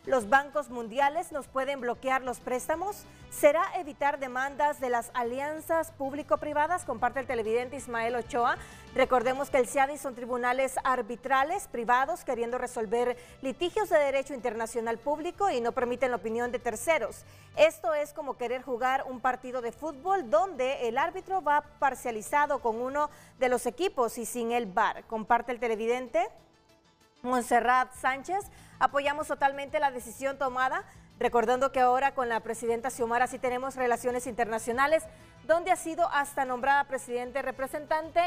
¿Los bancos mundiales nos pueden bloquear los préstamos? ¿Será evitar demandas de las alianzas público-privadas? Comparte el televidente Ismael Ochoa. Recordemos que el CIADI son tribunales arbitrales privados queriendo resolver litigios de derecho internacional público y no permiten la opinión de terceros. Esto es como querer jugar un partido de fútbol donde el árbitro va parcializado con uno de los equipos y sin el VAR. Comparte el televidente. Monserrat Sánchez, Apoyamos totalmente la decisión tomada, recordando que ahora con la presidenta Xiomara sí tenemos relaciones internacionales, donde ha sido hasta nombrada presidente representante.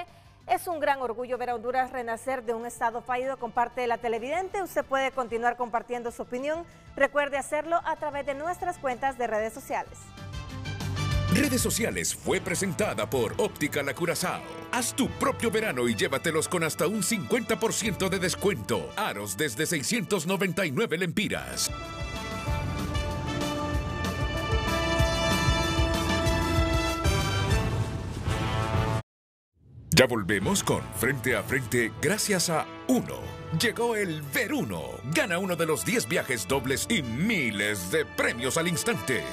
Es un gran orgullo ver a Honduras renacer de un estado fallido. con parte de la televidente. Usted puede continuar compartiendo su opinión. Recuerde hacerlo a través de nuestras cuentas de redes sociales. Redes sociales fue presentada por Óptica La Curazao. Haz tu propio verano y llévatelos con hasta un 50% de descuento. Aros desde 699 lempiras. Ya volvemos con Frente a Frente gracias a Uno. Llegó el Veruno. Gana uno de los 10 viajes dobles y miles de premios al instante.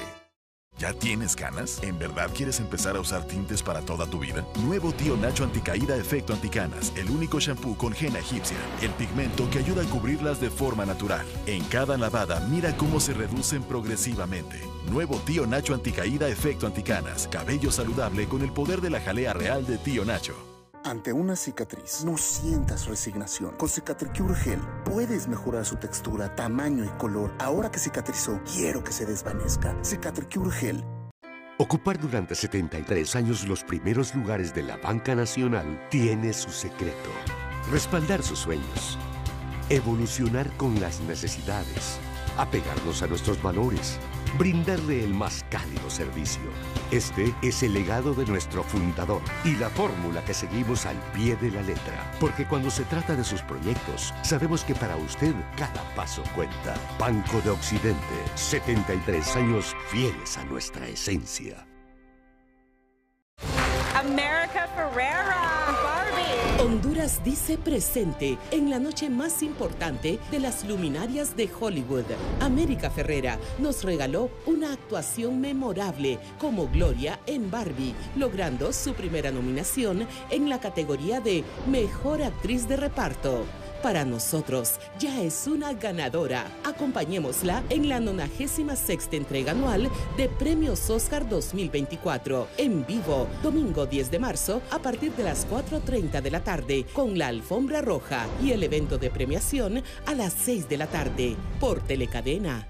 ¿Ya tienes canas? ¿En verdad quieres empezar a usar tintes para toda tu vida? Nuevo Tío Nacho Anticaída Efecto Anticanas, el único shampoo con henna egipcia, el pigmento que ayuda a cubrirlas de forma natural. En cada lavada mira cómo se reducen progresivamente. Nuevo Tío Nacho Anticaída Efecto Anticanas, cabello saludable con el poder de la jalea real de Tío Nacho ante una cicatriz. No sientas resignación. Con Cicatricure Gel puedes mejorar su textura, tamaño y color. Ahora que cicatrizó, quiero que se desvanezca. Cicatricure Gel. Ocupar durante 73 años los primeros lugares de la banca nacional tiene su secreto. Respaldar sus sueños. Evolucionar con las necesidades. Apegarnos a nuestros valores brindarle el más cálido servicio. Este es el legado de nuestro fundador y la fórmula que seguimos al pie de la letra. Porque cuando se trata de sus proyectos, sabemos que para usted cada paso cuenta. Banco de Occidente, 73 años fieles a nuestra esencia. America Ferrera. Honduras dice presente en la noche más importante de las luminarias de Hollywood. América Ferrera nos regaló una actuación memorable como Gloria en Barbie, logrando su primera nominación en la categoría de Mejor Actriz de Reparto para nosotros ya es una ganadora. Acompañémosla en la 96 entrega anual de Premios Oscar 2024, en vivo, domingo 10 de marzo a partir de las 4.30 de la tarde, con la alfombra roja y el evento de premiación a las 6 de la tarde, por Telecadena.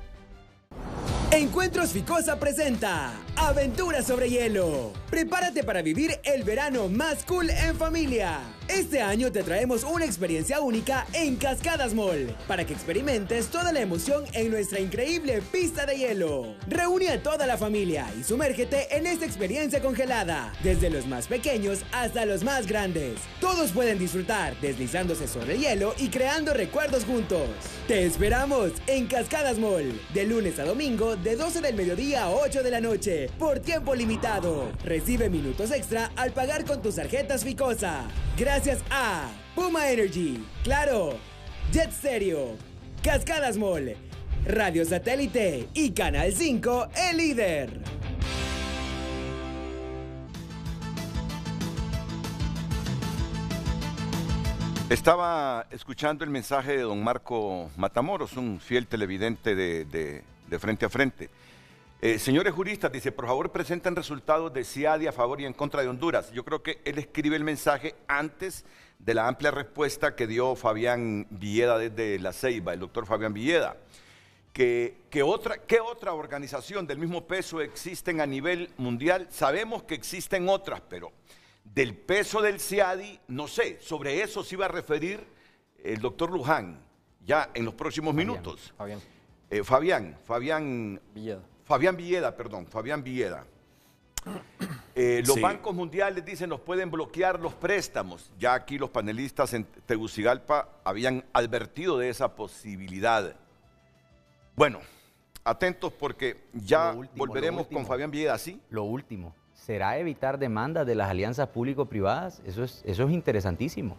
Encuentros Ficosa presenta Aventura sobre hielo. Prepárate para vivir el verano más cool en familia. Este año te traemos una experiencia única en Cascadas Mall para que experimentes toda la emoción en nuestra increíble pista de hielo. Reúne a toda la familia y sumérgete en esta experiencia congelada, desde los más pequeños hasta los más grandes. Todos pueden disfrutar deslizándose sobre hielo y creando recuerdos juntos. Te esperamos en Cascadas Mall de lunes a domingo de 12 del mediodía a 8 de la noche por tiempo limitado. Recibe minutos extra al pagar con tus tarjetas Ficosa gracias a Puma Energy, Claro, Jet Stereo, Cascadas Mall, Radio Satélite y Canal 5, el líder. Estaba escuchando el mensaje de don Marco Matamoros, un fiel televidente de, de frente a frente. Eh, señores juristas, dice, por favor presenten resultados de CIADI a favor y en contra de Honduras. Yo creo que él escribe el mensaje antes de la amplia respuesta que dio Fabián Villeda desde La Ceiba, el doctor Fabián Villeda. Que, otra, ¿Qué otra organización del mismo peso existen a nivel mundial? Sabemos que existen otras, pero del peso del CIADI, no sé, sobre eso se iba a referir el doctor Luján ya en los próximos minutos. Fabián. Eh, Fabián, Fabián Villeda. Fabián Villeda, perdón, Fabián Villeda. Eh, los bancos mundiales dicen nos pueden bloquear los préstamos. Ya aquí los panelistas en Tegucigalpa habían advertido de esa posibilidad. Bueno, atentos porque ya volveremos con Fabián Villeda, ¿sí? Lo último, ¿será evitar demandas de las alianzas público-privadas? Eso es, eso es interesantísimo.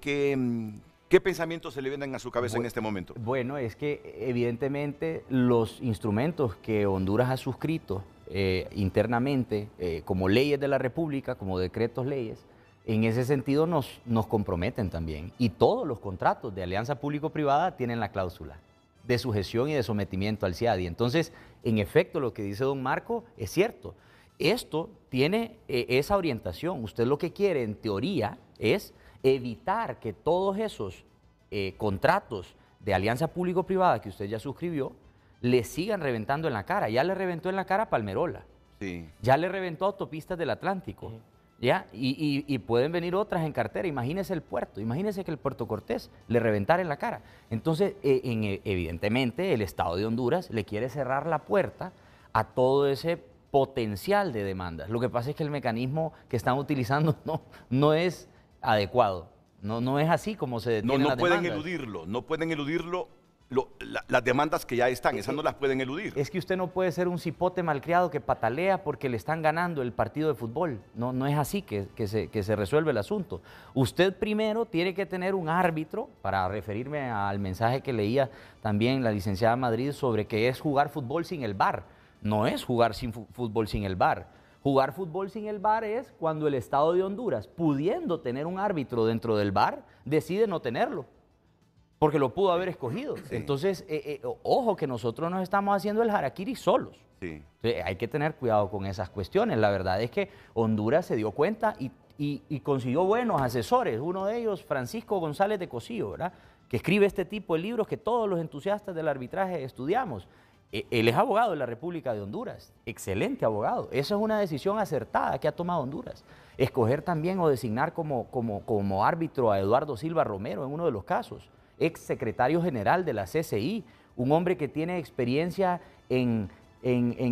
que, mm, ¿Qué pensamientos se le vienen a su cabeza en este momento? Bueno, es que evidentemente los instrumentos que Honduras ha suscrito eh, internamente eh, como leyes de la República, como decretos leyes, en ese sentido nos, nos comprometen también. Y todos los contratos de alianza público-privada tienen la cláusula de sujeción y de sometimiento al CIADI. Entonces, en efecto, lo que dice don Marco es cierto. Esto tiene eh, esa orientación. Usted lo que quiere, en teoría, es evitar que todos esos eh, contratos de alianza público-privada que usted ya suscribió le sigan reventando en la cara. Ya le reventó en la cara Palmerola. Ya le reventó a autopistas del Atlántico. ¿Ya? Y, pueden venir otras en cartera. Imagínese el puerto, imagínese que el puerto Cortés le reventara en la cara. Entonces, eh, eh, evidentemente, el Estado de Honduras le quiere cerrar la puerta a todo ese potencial de demandas. Lo que pasa es que el mecanismo que están utilizando *laughs* no, no es adecuado. No, no es así como se No, no pueden eludirlo, no pueden eludirlo las demandas que ya están, esas no las pueden eludir. Es que usted no puede ser un cipote malcriado que patalea porque le están ganando el partido de fútbol. No, no es así que, se, que se resuelve el asunto. Usted primero tiene que tener un árbitro, para referirme al mensaje que leía también la licenciada Madrid sobre que es jugar fútbol sin el bar. No es jugar sin fútbol sin el bar. Jugar fútbol sin el VAR es cuando el Estado de Honduras, pudiendo tener un árbitro dentro del VAR, decide no tenerlo, porque lo pudo haber escogido. Entonces, eh, eh, ojo que nosotros nos estamos haciendo el harakiri solos. Sí. hay que tener cuidado con esas cuestiones. La verdad es que Honduras se dio cuenta y, consiguió buenos asesores. Uno de ellos, Francisco González de Cosío, ¿verdad? que escribe este tipo de libros que todos los entusiastas del arbitraje estudiamos. Eh, él es abogado de la República de Honduras, excelente abogado. Esa es una decisión acertada que ha tomado Honduras. Escoger también o designar como, como, como árbitro a Eduardo Silva Romero en uno de los casos, ex secretario general de la CCI, un hombre que tiene experiencia en,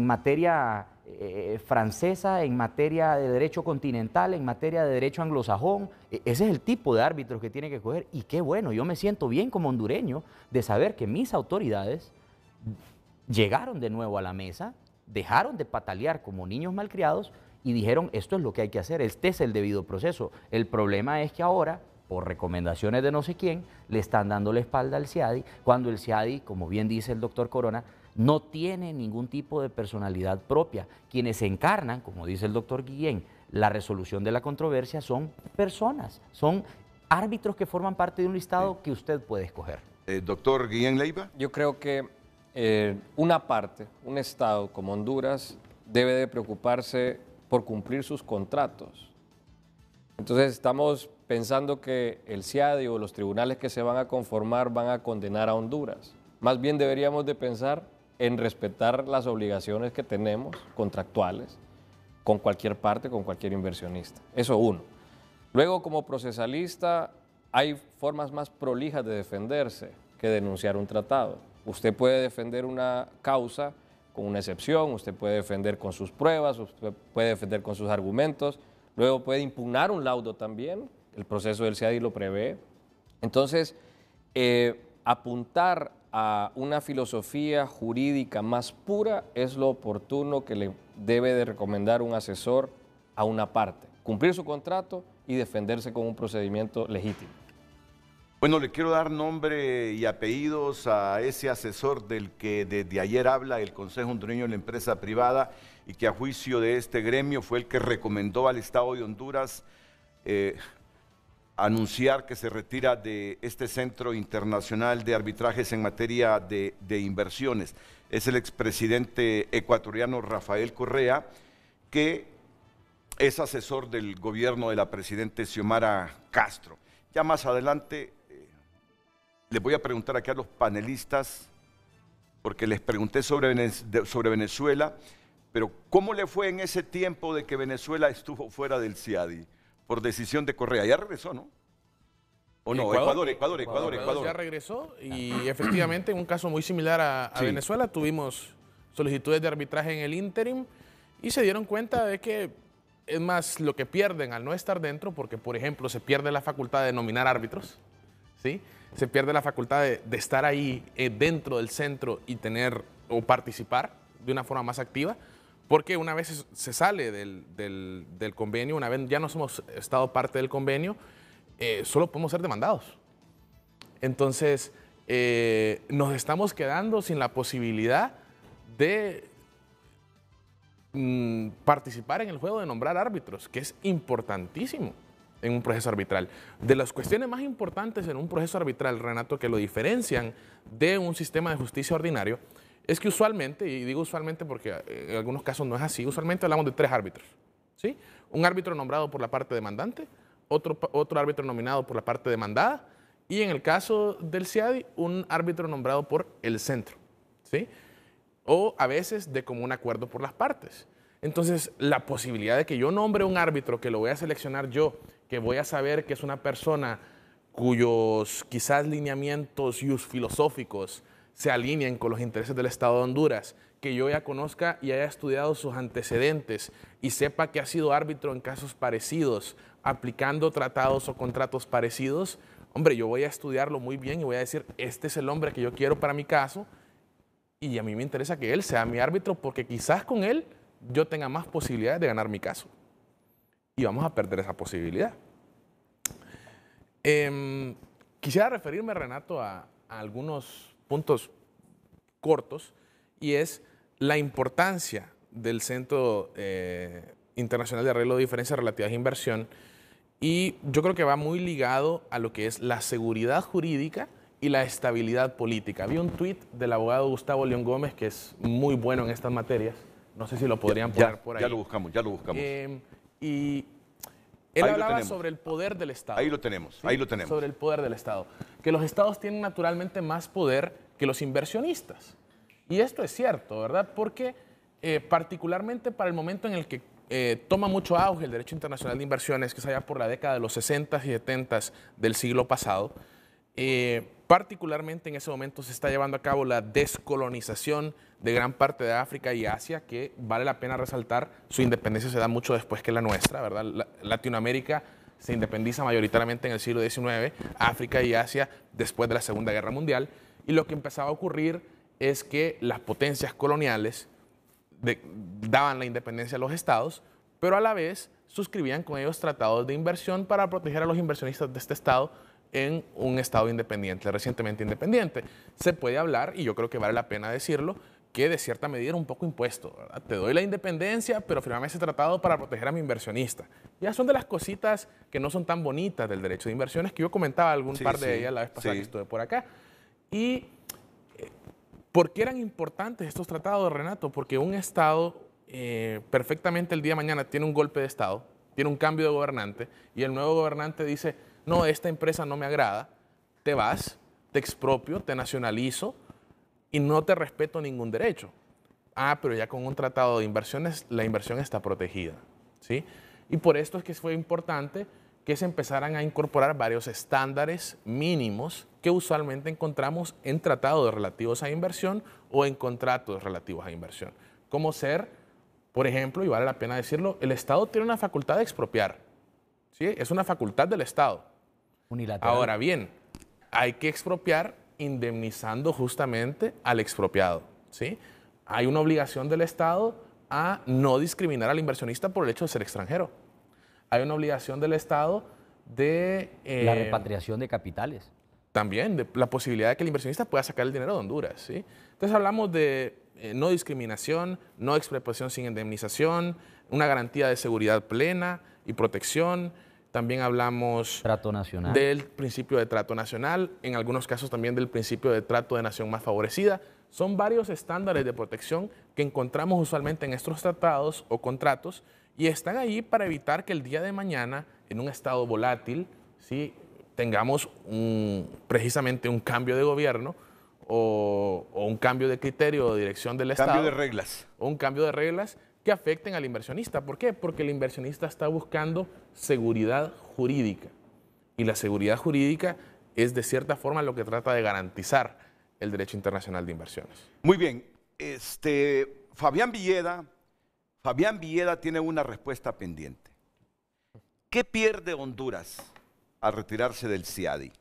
materia eh, francesa, en materia de derecho continental, en materia de derecho anglosajón. E, ese es el tipo de árbitros que tiene que escoger. Y qué bueno, yo me siento bien como hondureño de saber que mis autoridades llegaron de nuevo a la mesa, dejaron de patalear como niños malcriados y dijeron, esto es lo que hay que hacer, este es el debido proceso. El problema es que ahora, por recomendaciones de no sé quién, le están dando la espalda al CIADI, cuando el CIADI, como bien dice el doctor Corona, no tiene ningún tipo de personalidad propia. Quienes encarnan, como dice el doctor Guillén, la resolución de la controversia son personas, son árbitros que forman parte de un listado que usted puede escoger. Eh, doctor Guillén Leiva. Yo creo que eh, una parte, un Estado como Honduras, debe de preocuparse por cumplir sus contratos. Entonces estamos pensando que el CIADI o los tribunales que se van a conformar van a condenar a Honduras. Más bien deberíamos de pensar en respetar las obligaciones que tenemos contractuales con cualquier parte, con cualquier inversionista. Eso uno. Luego, como procesalista, hay formas más prolijas de defenderse que denunciar un tratado. Usted puede defender una causa con una excepción, usted puede defender con sus pruebas, usted puede defender con sus argumentos, luego puede impugnar un laudo también, el proceso del CIADI lo prevé. Entonces, eh, apuntar a una filosofía jurídica más pura es lo oportuno que le debe de recomendar un asesor a una parte, cumplir su contrato y defenderse con un procedimiento legítimo. Bueno, le quiero dar nombre y apellidos a ese asesor del que desde ayer habla el Consejo Hondureño de la Empresa Privada y que a juicio de este gremio fue el que recomendó al Estado de Honduras eh, anunciar que se retira de este Centro Internacional de Arbitrajes en materia de, de inversiones. Es el expresidente ecuatoriano Rafael Correa, que es asesor del gobierno de la presidenta Xiomara Castro. Ya más adelante les voy a preguntar aquí a los panelistas, porque les pregunté sobre, Venezuela, pero ¿cómo le fue en ese tiempo de que Venezuela estuvo fuera del CIADI por decisión de Correa? Ya regresó, ¿no? ¿O no? Ecuador, Ecuador, Ecuador, Ecuador. ya regresó y ah. *clears throat* efectivamente en un caso muy similar a, Venezuela tuvimos solicitudes de arbitraje en el interim y se dieron cuenta de que es más lo que pierden al no estar dentro, porque por ejemplo se pierde la facultad de nominar árbitros, ¿sí? se pierde la facultad de, estar ahí eh, dentro del centro y tener o participar de una forma más activa, porque una vez se sale del, convenio, una vez ya no hemos estado parte del convenio, eh, solo podemos ser demandados. Entonces, eh, nos estamos quedando sin la posibilidad de mm, participar en el juego de nombrar árbitros, que es importantísimo en un proceso arbitral. De las cuestiones más importantes en un proceso arbitral, Renato, que lo diferencian de un sistema de justicia ordinario, es que usualmente, y digo usualmente porque eh, en algunos casos no es así, usualmente hablamos de tres árbitros. ¿sí? Un árbitro nombrado por la parte demandante, otro, otro árbitro nominado por la parte demandada, y en el caso del CIADI, un árbitro nombrado por el centro. ¿sí? O a veces de común acuerdo por las partes. Entonces, la posibilidad de que yo nombre un árbitro que lo voy a seleccionar yo que voy a saber que es una persona cuyos quizás lineamientos y filosóficos se alinean con los intereses del Estado de Honduras, que yo ya conozca y haya estudiado sus antecedentes y sepa que ha sido árbitro en casos parecidos, aplicando tratados o contratos parecidos, hombre, yo voy a estudiarlo muy bien y voy a decir, este es el hombre que yo quiero para mi caso y a mí me interesa que él sea mi árbitro porque quizás con él yo tenga más posibilidades de ganar mi caso y vamos a perder esa posibilidad. Em, quisiera referirme, Renato, a, algunos puntos cortos y es la importancia del Centro eh, Internacional de Arreglo de Diferencias Relativas de Inversión y yo creo que va muy ligado a lo que es la seguridad jurídica y la estabilidad política. había un tuit del abogado Gustavo León Gómez que es muy bueno en estas materias. No sé si lo podrían poner por ahí. Ya lo buscamos, ya lo buscamos. Em, y él hablaba sobre el poder del Estado. Ahí lo tenemos, ahí lo tenemos. Sobre el poder del Estado. Que los Estados tienen naturalmente más poder que los inversionistas. Y esto es cierto, ¿verdad? Porque eh, particularmente para el momento en el que eh, toma mucho auge el derecho internacional de inversiones, que es allá por la década de los 60 y 70 del siglo pasado, eh, Particularmente en ese momento se está llevando a cabo la descolonización de gran parte de África y Asia, que vale la pena resaltar, su independencia se da mucho después que la nuestra, ¿verdad? Latinoamérica se independiza mayoritariamente en el siglo XIX, África y Asia después de la Segunda Guerra Mundial, y lo que empezaba a ocurrir es que las potencias coloniales daban la independencia a los estados, pero a la vez suscribían con ellos tratados de inversión para proteger a los inversionistas de este estado en un Estado independiente, recientemente independiente. Se puede hablar, y yo creo que vale la pena decirlo, que de cierta medida era un poco impuesto. Te doy la independencia, pero firmame ese tratado para proteger a mi inversionista. Ya son de las cositas que no son tan bonitas del derecho de inversiones, que yo comentaba algún par de ellas la vez pasada que estuve por acá. ¿Y eh, por qué eran importantes estos tratados, Renato? Porque un Estado eh, perfectamente el día de mañana tiene un golpe de Estado, tiene un cambio de gobernante, y el nuevo gobernante dice, no, esta empresa no me agrada, te vas, te expropio, te nacionalizo y no te respeto ningún derecho. Ah, pero ya con un tratado de inversiones la inversión está protegida. ¿sí? Y por esto es que fue importante que se empezaran a incorporar varios estándares mínimos que usualmente encontramos en tratados relativos a inversión o en contratos relativos a inversión. Como ser, por ejemplo, y vale la pena decirlo, el Estado tiene una facultad de expropiar. ¿sí? Es una facultad del Estado. Ahora bien, hay que expropiar indemnizando justamente al expropiado. ¿sí? Hay una obligación del Estado a no discriminar al inversionista por el hecho de ser extranjero. Hay una obligación del Estado de... Eh, la repatriación de capitales. También, de la posibilidad de que el inversionista pueda sacar el dinero de Honduras. ¿sí? Entonces hablamos de eh, no discriminación, no expropiación sin indemnización, una garantía de seguridad plena y protección, también hablamos trato nacional. del principio de trato nacional, en algunos casos también del principio de trato de nación más favorecida. Son varios estándares de protección que encontramos usualmente en estos tratados o contratos y están ahí para evitar que el día de mañana, en un estado volátil, ¿sí? tengamos un, precisamente un cambio de gobierno o, un cambio de criterio o dirección del Estado. Cambio de reglas. un cambio de reglas que afecten al inversionista. ¿Por qué? Porque el inversionista está buscando seguridad jurídica. Y la seguridad jurídica es de cierta forma lo que trata de garantizar el derecho internacional de inversiones. Muy bien. Este, Fabián Villeda, Fabián Villeda tiene una respuesta pendiente. ¿Qué pierde Honduras al retirarse del CIADI?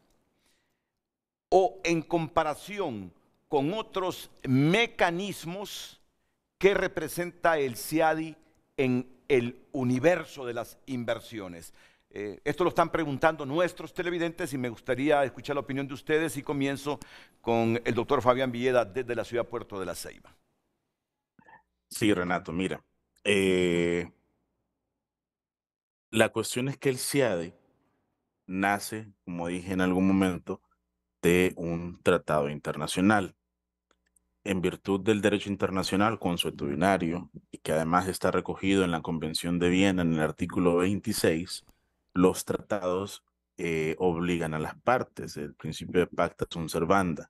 O en comparación con otros mecanismos ¿Qué representa el CIADI en el universo de las inversiones? Eh, esto lo están preguntando nuestros televidentes y me gustaría escuchar la opinión de ustedes y comienzo con el doctor Fabián Villeda desde la ciudad Puerto de la Ceiba. Sí, Renato, mira. Eh, la cuestión es que el CIADI nace, como dije en algún momento, de un tratado internacional en virtud del derecho internacional consuetudinario, y que además está recogido en la Convención de Viena en el artículo 26, los tratados eh, obligan a las partes, el principio de pacta sunt servanda.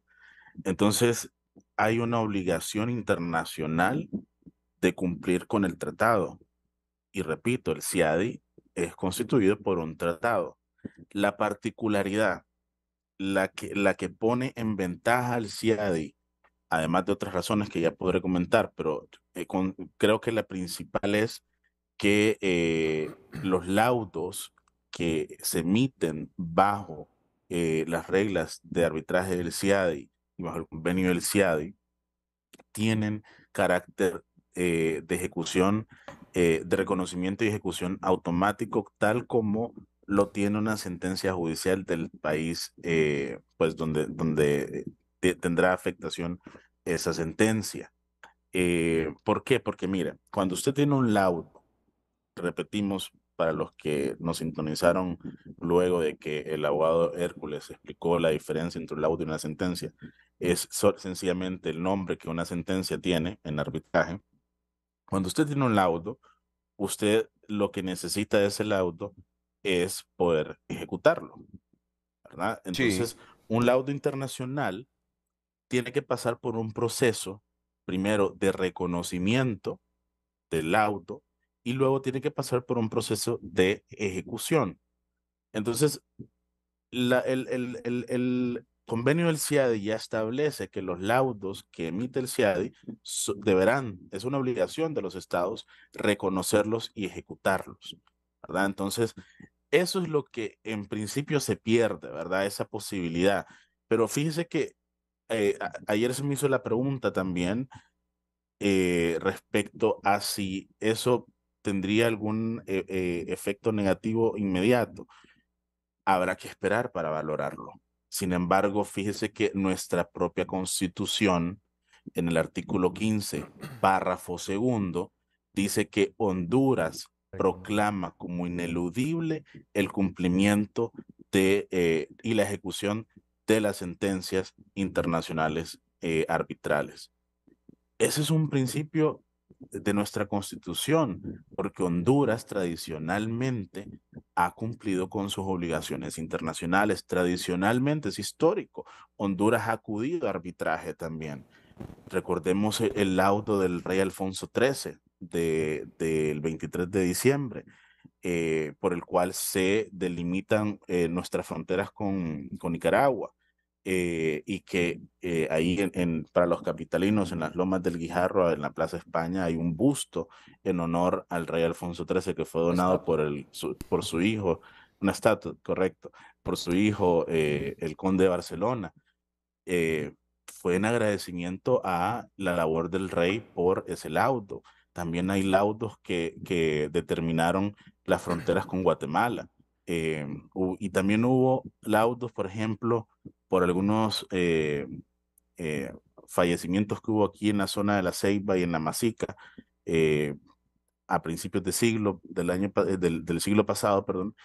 Entonces, hay una obligación internacional de cumplir con el tratado. Y repito, el CIADI es constituido por un tratado. La particularidad, la que, la que pone en ventaja al CIADI además de otras razones que ya podré comentar, pero eh, creo que la principal es que eh, los laudos que se emiten bajo eh, las reglas de arbitraje del CIADI y bajo el convenio del CIADI tienen carácter de ejecución, de reconocimiento y ejecución automático, tal como lo tiene una sentencia judicial del país, pues donde, donde tendrá afectación esa sentencia. Eh, ¿Por qué? Porque mira, cuando usted tiene un laudo, repetimos para los que nos sintonizaron luego de que el abogado Hércules explicó la diferencia entre un laudo y una sentencia, es sencillamente el nombre que una sentencia tiene en arbitraje. Cuando usted tiene un laudo, usted lo que necesita de ese laudo es poder ejecutarlo, Entonces, un laudo internacional tiene que pasar por un proceso, primero, de reconocimiento del laudo y luego tiene que pasar por un proceso de ejecución. Entonces, el, el, convenio del CIADI ya establece que los laudos que emite el CIADI deberán, es una obligación de los estados reconocerlos y ejecutarlos, ¿verdad? Entonces, eso es lo que en principio se pierde, ¿verdad? Esa posibilidad. Pero fíjese que eh, ayer se me hizo la pregunta también eh, respecto a si eso tendría algún eh, efecto negativo inmediato. Habrá que esperar para valorarlo. Sin embargo, fíjese que nuestra propia constitución, en el artículo 15, párrafo segundo, dice que Honduras proclama como ineludible el cumplimiento de, y la ejecución de las sentencias internacionales eh, arbitrales. Ese es un principio de nuestra constitución, porque Honduras tradicionalmente ha cumplido con sus obligaciones internacionales, tradicionalmente es histórico. Honduras ha acudido a arbitraje también. Recordemos eh, el laudo del rey Alfonso XIII del 23 de diciembre, eh, por el cual se delimitan eh, nuestras fronteras con, con Nicaragua. Eh, y que ahí en, para los capitalinos, en las lomas del Guijarro, en la Plaza España, hay un busto en honor al rey Alfonso XIII que fue donado por, el, su, por su hijo, una estatua, correcto, por su hijo, el conde de Barcelona. fue en agradecimiento a la labor del rey por ese laudo. También hay laudos que, que determinaron las fronteras con Guatemala. Em, y también hubo laudos, por ejemplo, por algunos eh, eh, fallecimientos que hubo aquí en la zona de la Ceiba y en la Masica eh, a principios de siglo, del, año, del, siglo pasado, perdón,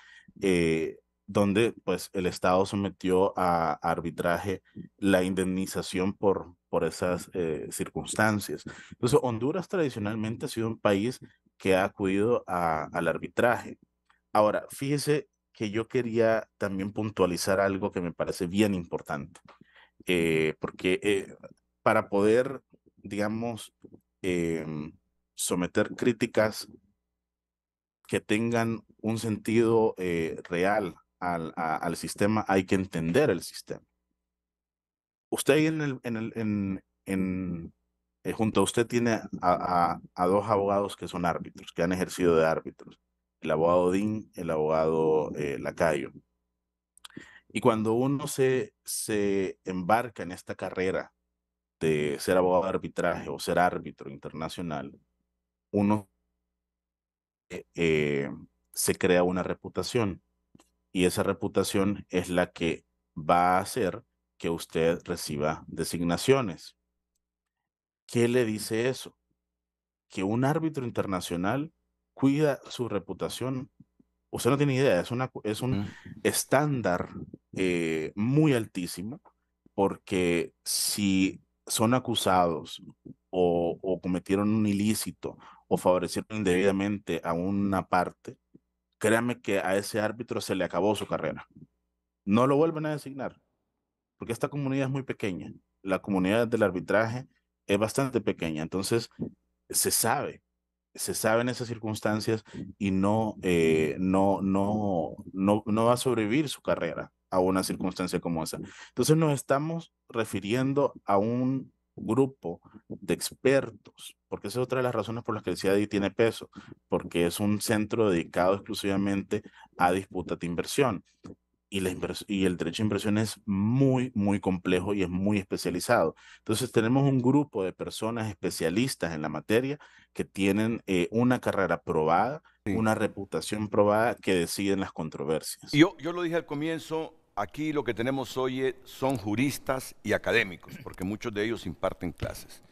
donde pues el Estado sometió a, arbitraje la indemnización por, por esas circunstancias. Entonces, Honduras tradicionalmente ha sido un país que ha acudido al arbitraje. Ahora, fíjese que yo quería también puntualizar algo que me parece bien importante, eh, porque eh, para poder, digamos, em, someter críticas que tengan un sentido eh, real al, sistema, hay que entender el sistema. Usted en, el, en, el, en eh, junto a usted tiene a, dos abogados que son árbitros, que han ejercido de árbitros, el abogado Dean, el abogado eh, Lacayo. Y cuando uno se, embarca en esta carrera de ser abogado de arbitraje o ser árbitro internacional, uno eh, se crea una reputación y esa reputación es la que va a hacer que usted reciba designaciones. ¿Qué le dice eso? Que un árbitro internacional cuida su reputación. Usted no tiene idea, es, es un mm. estándar eh, muy altísimo, porque si son acusados o, o cometieron un ilícito o favorecieron indebidamente a una parte, créame que a ese árbitro se le acabó su carrera. No lo vuelven a designar, porque esta comunidad es muy pequeña. La comunidad del arbitraje es bastante pequeña. Entonces, se sabe, se sabe en esas circunstancias y no, eh, no, no, no, no va a sobrevivir su carrera a una circunstancia como esa. Entonces, nos estamos refiriendo a un grupo de expertos, porque esa es otra de las razones por las que el CIADI tiene peso, porque es un centro dedicado exclusivamente a disputas de inversión y, y el derecho de impresión es muy, muy complejo y es muy especializado. Entonces tenemos un grupo de personas especialistas en la materia que tienen eh, una carrera probada, una reputación probada que deciden las controversias. Yo, yo lo dije al comienzo, aquí lo que tenemos hoy son juristas y académicos, porque muchos de ellos imparten clases.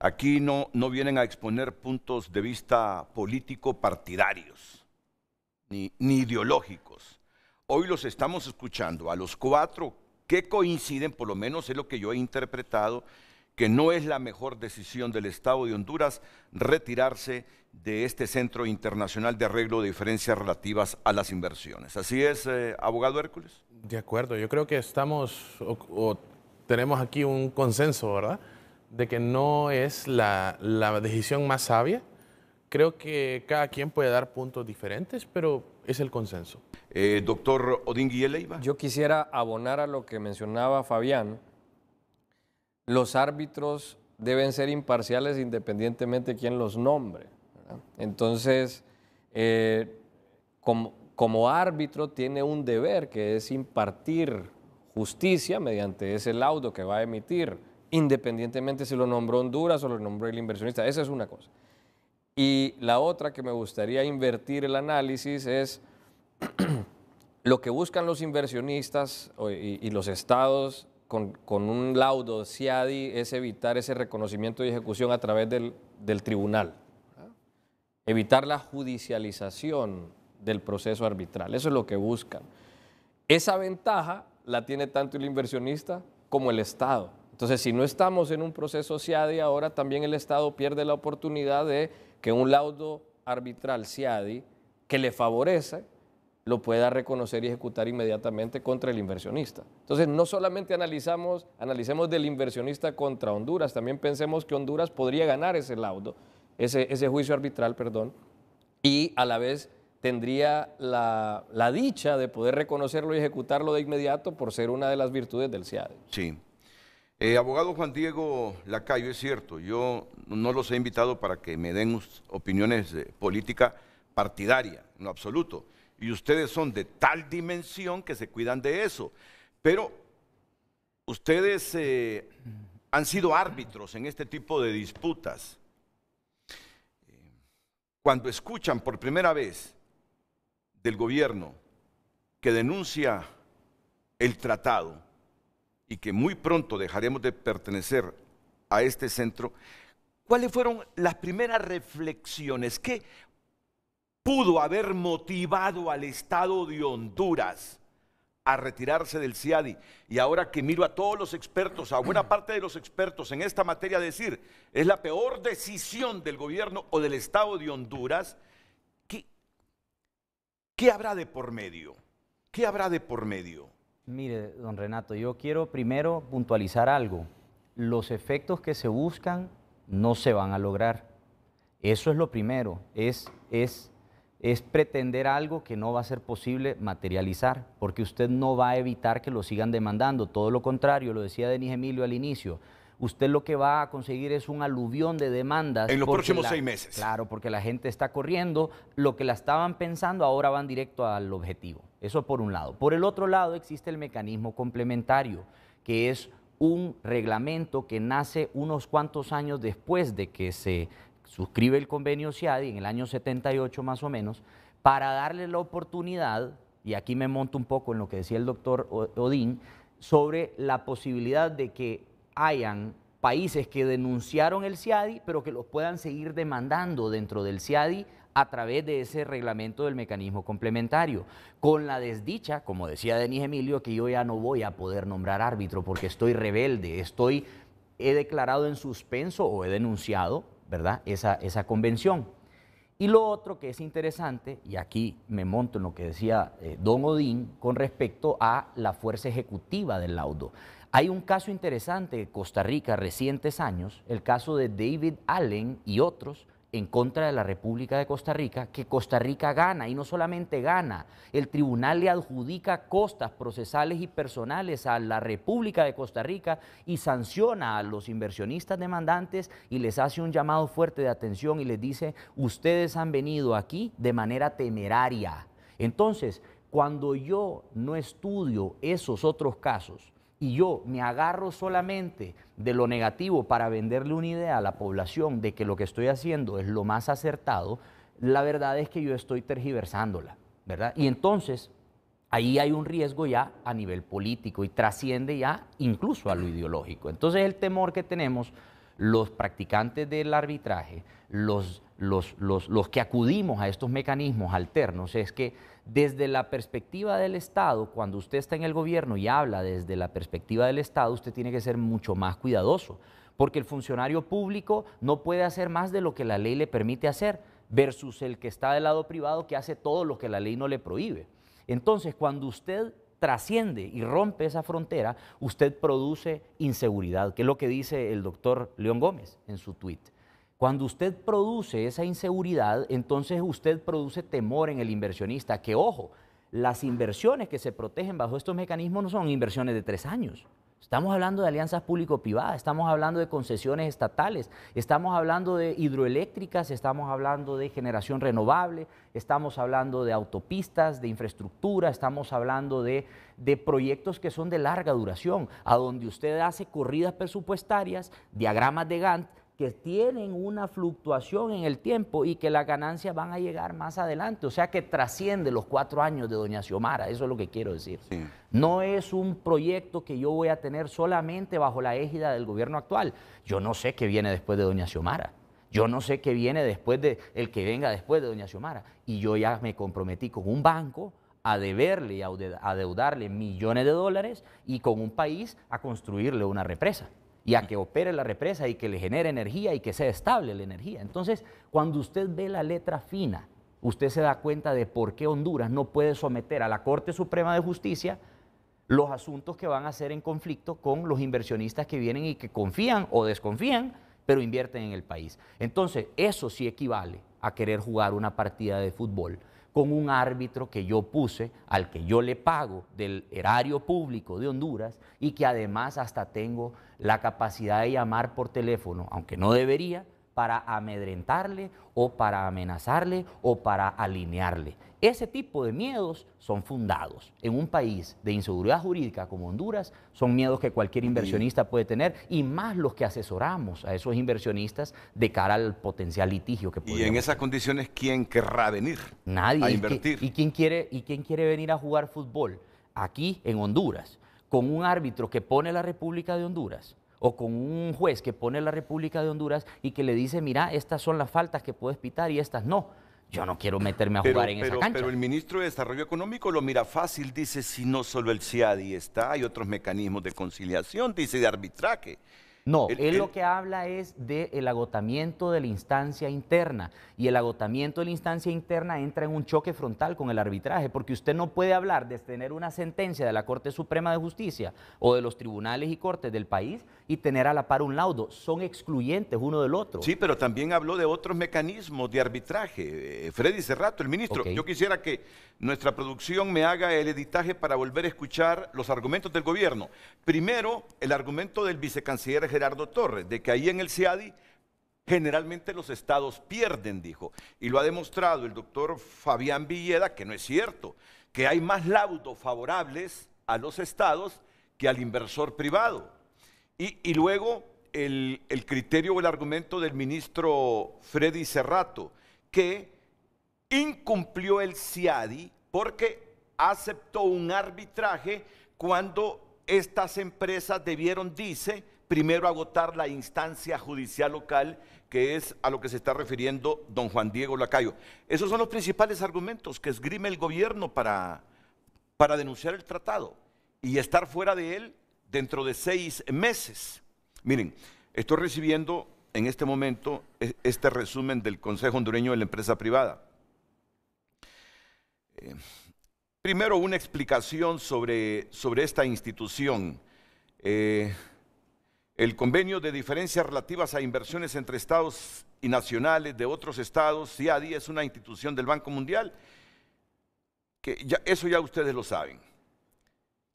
Aquí no, no vienen a exponer puntos de vista político partidarios, ni, ni ideológicos. Hoy los estamos escuchando a los cuatro que coinciden, por lo menos es lo que yo he interpretado, que no es la mejor decisión del Estado de Honduras retirarse de este Centro Internacional de Arreglo de Diferencias Relativas a las Inversiones. ¿Así es, eh, abogado Hércules? De acuerdo, yo creo que estamos tenemos aquí un consenso, ¿verdad? De que no es la decisión más sabia. Creo que cada quien puede dar puntos diferentes, pero es el consenso. Eh, doctor Odín Leiva. Yo quisiera abonar a lo que mencionaba Fabián. Los árbitros deben ser imparciales independientemente de quién los nombre. Entonces, eh, como árbitro tiene un deber que es impartir justicia mediante ese laudo que va a emitir, independientemente si lo nombró Honduras o lo nombró el inversionista. Esa es una cosa. Y la otra que me gustaría invertir el análisis es *clears throat* Lo que buscan los inversionistas y, los estados con, un laudo CIADI es evitar ese reconocimiento y ejecución a través del, tribunal, evitar la judicialización del proceso arbitral. Eso es lo que buscan. Esa ventaja la tiene tanto el inversionista como el Estado. Entonces, si no estamos en un proceso CIADI ahora, también el Estado pierde la oportunidad de que un laudo arbitral CIADI que le favorece lo pueda reconocer y ejecutar inmediatamente contra el inversionista. Entonces, no solamente analizamos, analicemos del inversionista contra Honduras, también pensemos que Honduras podría ganar ese laudo, ese, ese juicio arbitral, perdón, y a la vez tendría la, dicha de poder reconocerlo y ejecutarlo de inmediato por ser una de las virtudes del CIADE. Sí. Eh, abogado Juan Diego Lacayo, es cierto, yo no los he invitado para que me den opiniones política partidaria, en absoluto. Y ustedes son de tal dimensión que se cuidan de eso. Pero ustedes eh, han sido árbitros en este tipo de disputas. Cuando escuchan por primera vez del gobierno que denuncia el tratado y que muy pronto dejaremos de pertenecer a este centro, ¿cuáles fueron las primeras reflexiones? ¿Qué, pudo haber motivado al Estado de Honduras a retirarse del CIADI. Y ahora que miro a todos los expertos, a buena parte de los expertos en esta materia decir, es la peor decisión del gobierno o del Estado de Honduras, ¿qué, qué habrá de por medio? ¿Qué habrá de por medio? Mire, don Renato, yo quiero primero puntualizar algo. Los efectos que se buscan no se van a lograr. Eso es lo primero, es, es es pretender algo que no va a ser posible materializar, porque usted no va a evitar que lo sigan demandando, todo lo contrario, lo decía Denis Emilio al inicio, usted lo que va a conseguir es un aluvión de demandas. En los próximos seis meses. Claro, porque la gente está corriendo, lo que la estaban pensando ahora van directo al objetivo. Eso por un lado. Por el otro lado existe el mecanismo complementario, que es un reglamento que nace unos cuantos años después de que se suscribe el convenio CIADI en el año 78 más o menos, para darle la oportunidad, y aquí me monto un poco en lo que decía el doctor Odín, sobre la posibilidad de que hayan países que denunciaron el CIADI, pero que los puedan seguir demandando dentro del CIADI a través de ese reglamento del mecanismo complementario. Con la desdicha, como decía Denis Emilio, que yo ya no voy a poder nombrar árbitro porque estoy rebelde, estoy, he declarado en suspenso o he denunciado ¿verdad? Esa, esa convención. Y lo otro que es interesante, y aquí me monto en lo que decía eh, don Odín con respecto a la fuerza ejecutiva del laudo. Hay un caso interesante de Costa Rica, recientes años, el caso de David Allen y otros, en contra de la República de Costa Rica, que Costa Rica gana y no solamente gana, el tribunal le adjudica costas procesales y personales a la República de Costa Rica y sanciona a los inversionistas demandantes y les hace un llamado fuerte de atención y les dice, ustedes han venido aquí de manera temeraria. Entonces, cuando yo no estudio esos otros casos, y yo me agarro solamente de lo negativo para venderle una idea a la población de que lo que estoy haciendo es lo más acertado, la verdad es que yo estoy tergiversándola, ¿verdad? Y entonces ahí hay un riesgo ya a nivel político y trasciende ya incluso a lo ideológico. Entonces el temor que tenemos los practicantes del arbitraje, los, los, que acudimos a estos mecanismos alternos, es que desde la perspectiva del Estado, cuando usted está en el gobierno y habla desde la perspectiva del Estado, usted tiene que ser mucho más cuidadoso, porque el funcionario público no puede hacer más de lo que la ley le permite hacer, versus el que está del lado privado que hace todo lo que la ley no le prohíbe. Entonces, cuando usted trasciende y rompe esa frontera, usted produce inseguridad, que es lo que dice el doctor León Gómez en su tweet. Cuando usted produce esa inseguridad, entonces usted produce temor en el inversionista, que ojo, las inversiones que se protegen bajo estos mecanismos no son inversiones de tres años, Estamos hablando de alianzas público-privadas, estamos hablando de concesiones estatales, estamos hablando de hidroeléctricas, estamos hablando de generación renovable, estamos hablando de autopistas, de infraestructura, estamos hablando de, proyectos que son de larga duración, a donde usted hace corridas presupuestarias, diagramas de Gantt, que tienen una fluctuación en el tiempo y que las ganancias van a llegar más adelante. O sea que trasciende los cuatro años de Doña Xiomara, eso es lo que quiero decir. No es un proyecto que yo voy a tener solamente bajo la égida del gobierno actual. Yo no sé qué viene después de Doña Xiomara. Yo no sé qué viene después de el que venga después de Doña Xiomara. Y yo ya me comprometí con un banco a deberle, a deudarle millones de dólares y con un país a construirle una represa y a que opere la represa y que le genere energía y que sea estable la energía. Entonces, cuando usted ve la letra fina, usted se da cuenta de por qué Honduras no puede someter a la Corte Suprema de Justicia los asuntos que van a ser en conflicto con los inversionistas que vienen y que confían o desconfían, pero invierten en el país. Entonces, eso sí equivale a querer jugar una partida de fútbol con un árbitro que yo puse, al que yo le pago del erario público de Honduras y que además hasta tengo la capacidad de llamar por teléfono, aunque no debería, para amedrentarle o para amenazarle o para alinearle. Ese tipo de miedos son fundados. En un país de inseguridad jurídica como Honduras, son miedos que cualquier inversionista puede tener y más los que asesoramos a esos inversionistas de cara al potencial litigio que puede Y en esas condiciones, ¿quién querrá venir? Nadie. A invertir. ¿Y quién quiere, y quién quiere venir a jugar fútbol aquí en Honduras con un árbitro que pone la República de Honduras? o con un juez que pone la República de Honduras y que le dice, mira, estas son las faltas que puedes pitar y estas no yo no quiero meterme a jugar en esa cancha. Pero el ministro de Desarrollo Económico lo mira fácil, dice, si no solo el CIADI está, hay otros mecanismos de conciliación, dice, de arbitraje. No, él lo que habla es del el agotamiento de la instancia interna. Y el agotamiento de la instancia interna entra en un choque frontal con el arbitraje, porque usted no puede hablar de tener una sentencia de la Corte Suprema de Justicia o de los tribunales y cortes del país y tener a la par un laudo. Son excluyentes uno del otro. Sí, pero también habló de otros mecanismos de arbitraje. Eh, Freddy Cerrato, el ministro, yo quisiera que nuestra producción me haga el editaje para volver a escuchar los argumentos del gobierno. Primero, el argumento del vicecanciller Gerardo Torres, de que ahí en el CIADI generalmente los estados pierden, dijo. Y lo ha demostrado el doctor Fabián Villeda, que no es cierto, que hay más laudos favorables a los estados que al inversor privado. Y, luego el, criterio o el argumento del ministro Freddy Serrato, que incumplió el CIADI porque aceptó un arbitraje cuando estas empresas debieron, dice, primero agotar la instancia judicial local, que es a lo que se está refiriendo don Juan Diego Lacayo. Esos son los principales argumentos que esgrime el gobierno para, para denunciar el tratado y estar fuera de él dentro de seis meses. Miren, estoy recibiendo en este momento e, este resumen del Consejo Hondureño de la Empresa Privada. Eh, primero, una explicación sobre, sobre esta institución. Eh, el convenio de diferencias relativas a inversiones entre estados y nacionales de otros estados, CIADI es una institución del Banco Mundial, que eso ya ustedes lo saben.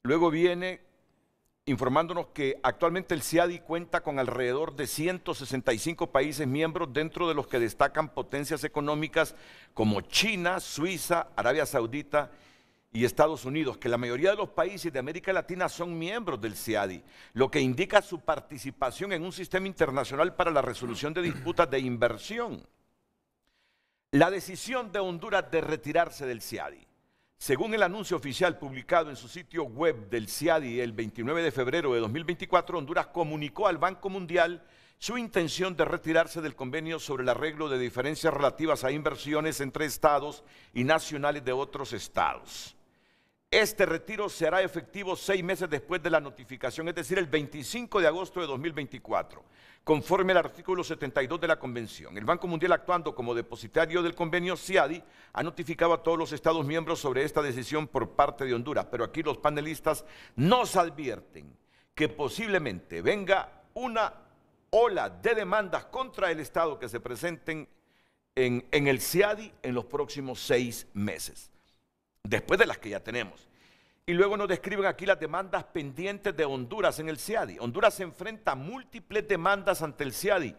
Luego viene informándonos que actualmente el CIADI cuenta con alrededor de 165 países miembros, dentro de los que destacan potencias económicas como China, Suiza, Arabia Saudita y Estados Unidos, que la mayoría de los países de América Latina son miembros del CIADI, lo que indica su participación en un sistema internacional para la resolución de disputas de inversión. La decisión de Honduras de retirarse del CIADI según el anuncio oficial publicado en su sitio web del CIADI el 29 de febrero de 2024, Honduras comunicó al Banco Mundial su intención de retirarse del convenio sobre el arreglo de diferencias relativas a inversiones entre estados y nacionales de otros estados. Este retiro será efectivo seis meses después de la notificación, es decir, el 25 de agosto de 2024 conforme al artículo 72 de la Convención. El Banco Mundial, actuando como depositario del convenio CIADI, ha notificado a todos los Estados miembros sobre esta decisión por parte de Honduras, pero aquí los panelistas nos advierten que posiblemente venga una ola de demandas contra el Estado que se presenten en, el CIADI en los próximos seis meses, después de las que ya tenemos. Y luego nos describen aquí las demandas pendientes de Honduras en el CIADI. Honduras se enfrenta a múltiples demandas ante el CIADI,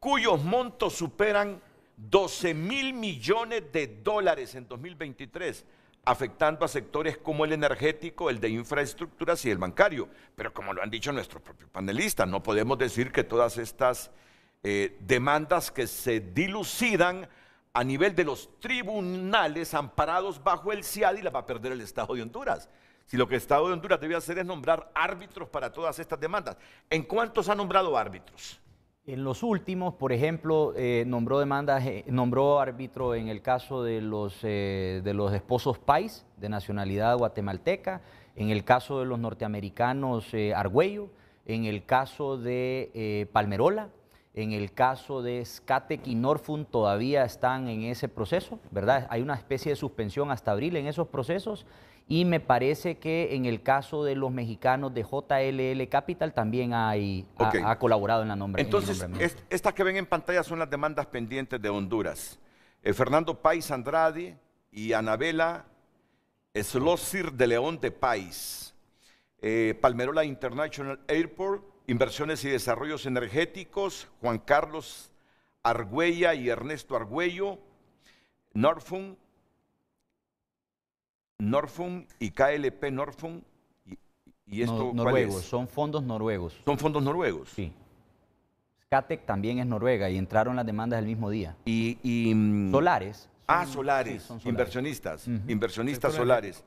cuyos montos superan 12 mil millones de dólares en 2023, afectando a sectores como el energético, el de infraestructuras y el bancario. Pero como lo han dicho nuestros propios panelistas, no podemos decir que todas estas eh, demandas que se dilucidan a nivel de los tribunales amparados bajo el CIADI las va a perder el Estado de Honduras. Si lo que el Estado de Honduras debe hacer es nombrar árbitros para todas estas demandas. ¿En cuántos ha nombrado árbitros? En los últimos, por ejemplo, eh, nombró demandas, eh, nombró árbitro en el caso de los, eh, de los esposos Pais, de nacionalidad guatemalteca, en el caso de los norteamericanos Argüello, en el caso de Palmerola, en el caso de Skatek y Norfund todavía están en ese proceso, ¿verdad? Hay una especie de suspensión hasta abril en esos procesos y me parece que en el caso de los mexicanos de JLL Capital también hay, ha, colaborado en la nombre. Entonces, estas que ven en pantalla son las demandas pendientes de Honduras. Eh, Fernando Pais Andrade y Anabela Slosir de León de Pais. Eh, Palmerola International Airport, Inversiones y Desarrollos Energéticos, Juan Carlos Argüella y Ernesto Argüello, Norfund. Norfund y KLP Norfund. Y, esto, noruegos, son fondos noruegos. Son fondos noruegos. Sí. Skatec también es Noruega y entraron las demandas el mismo día. Y, mm, Solares. ah, Solares, inversionistas, inversionistas solares.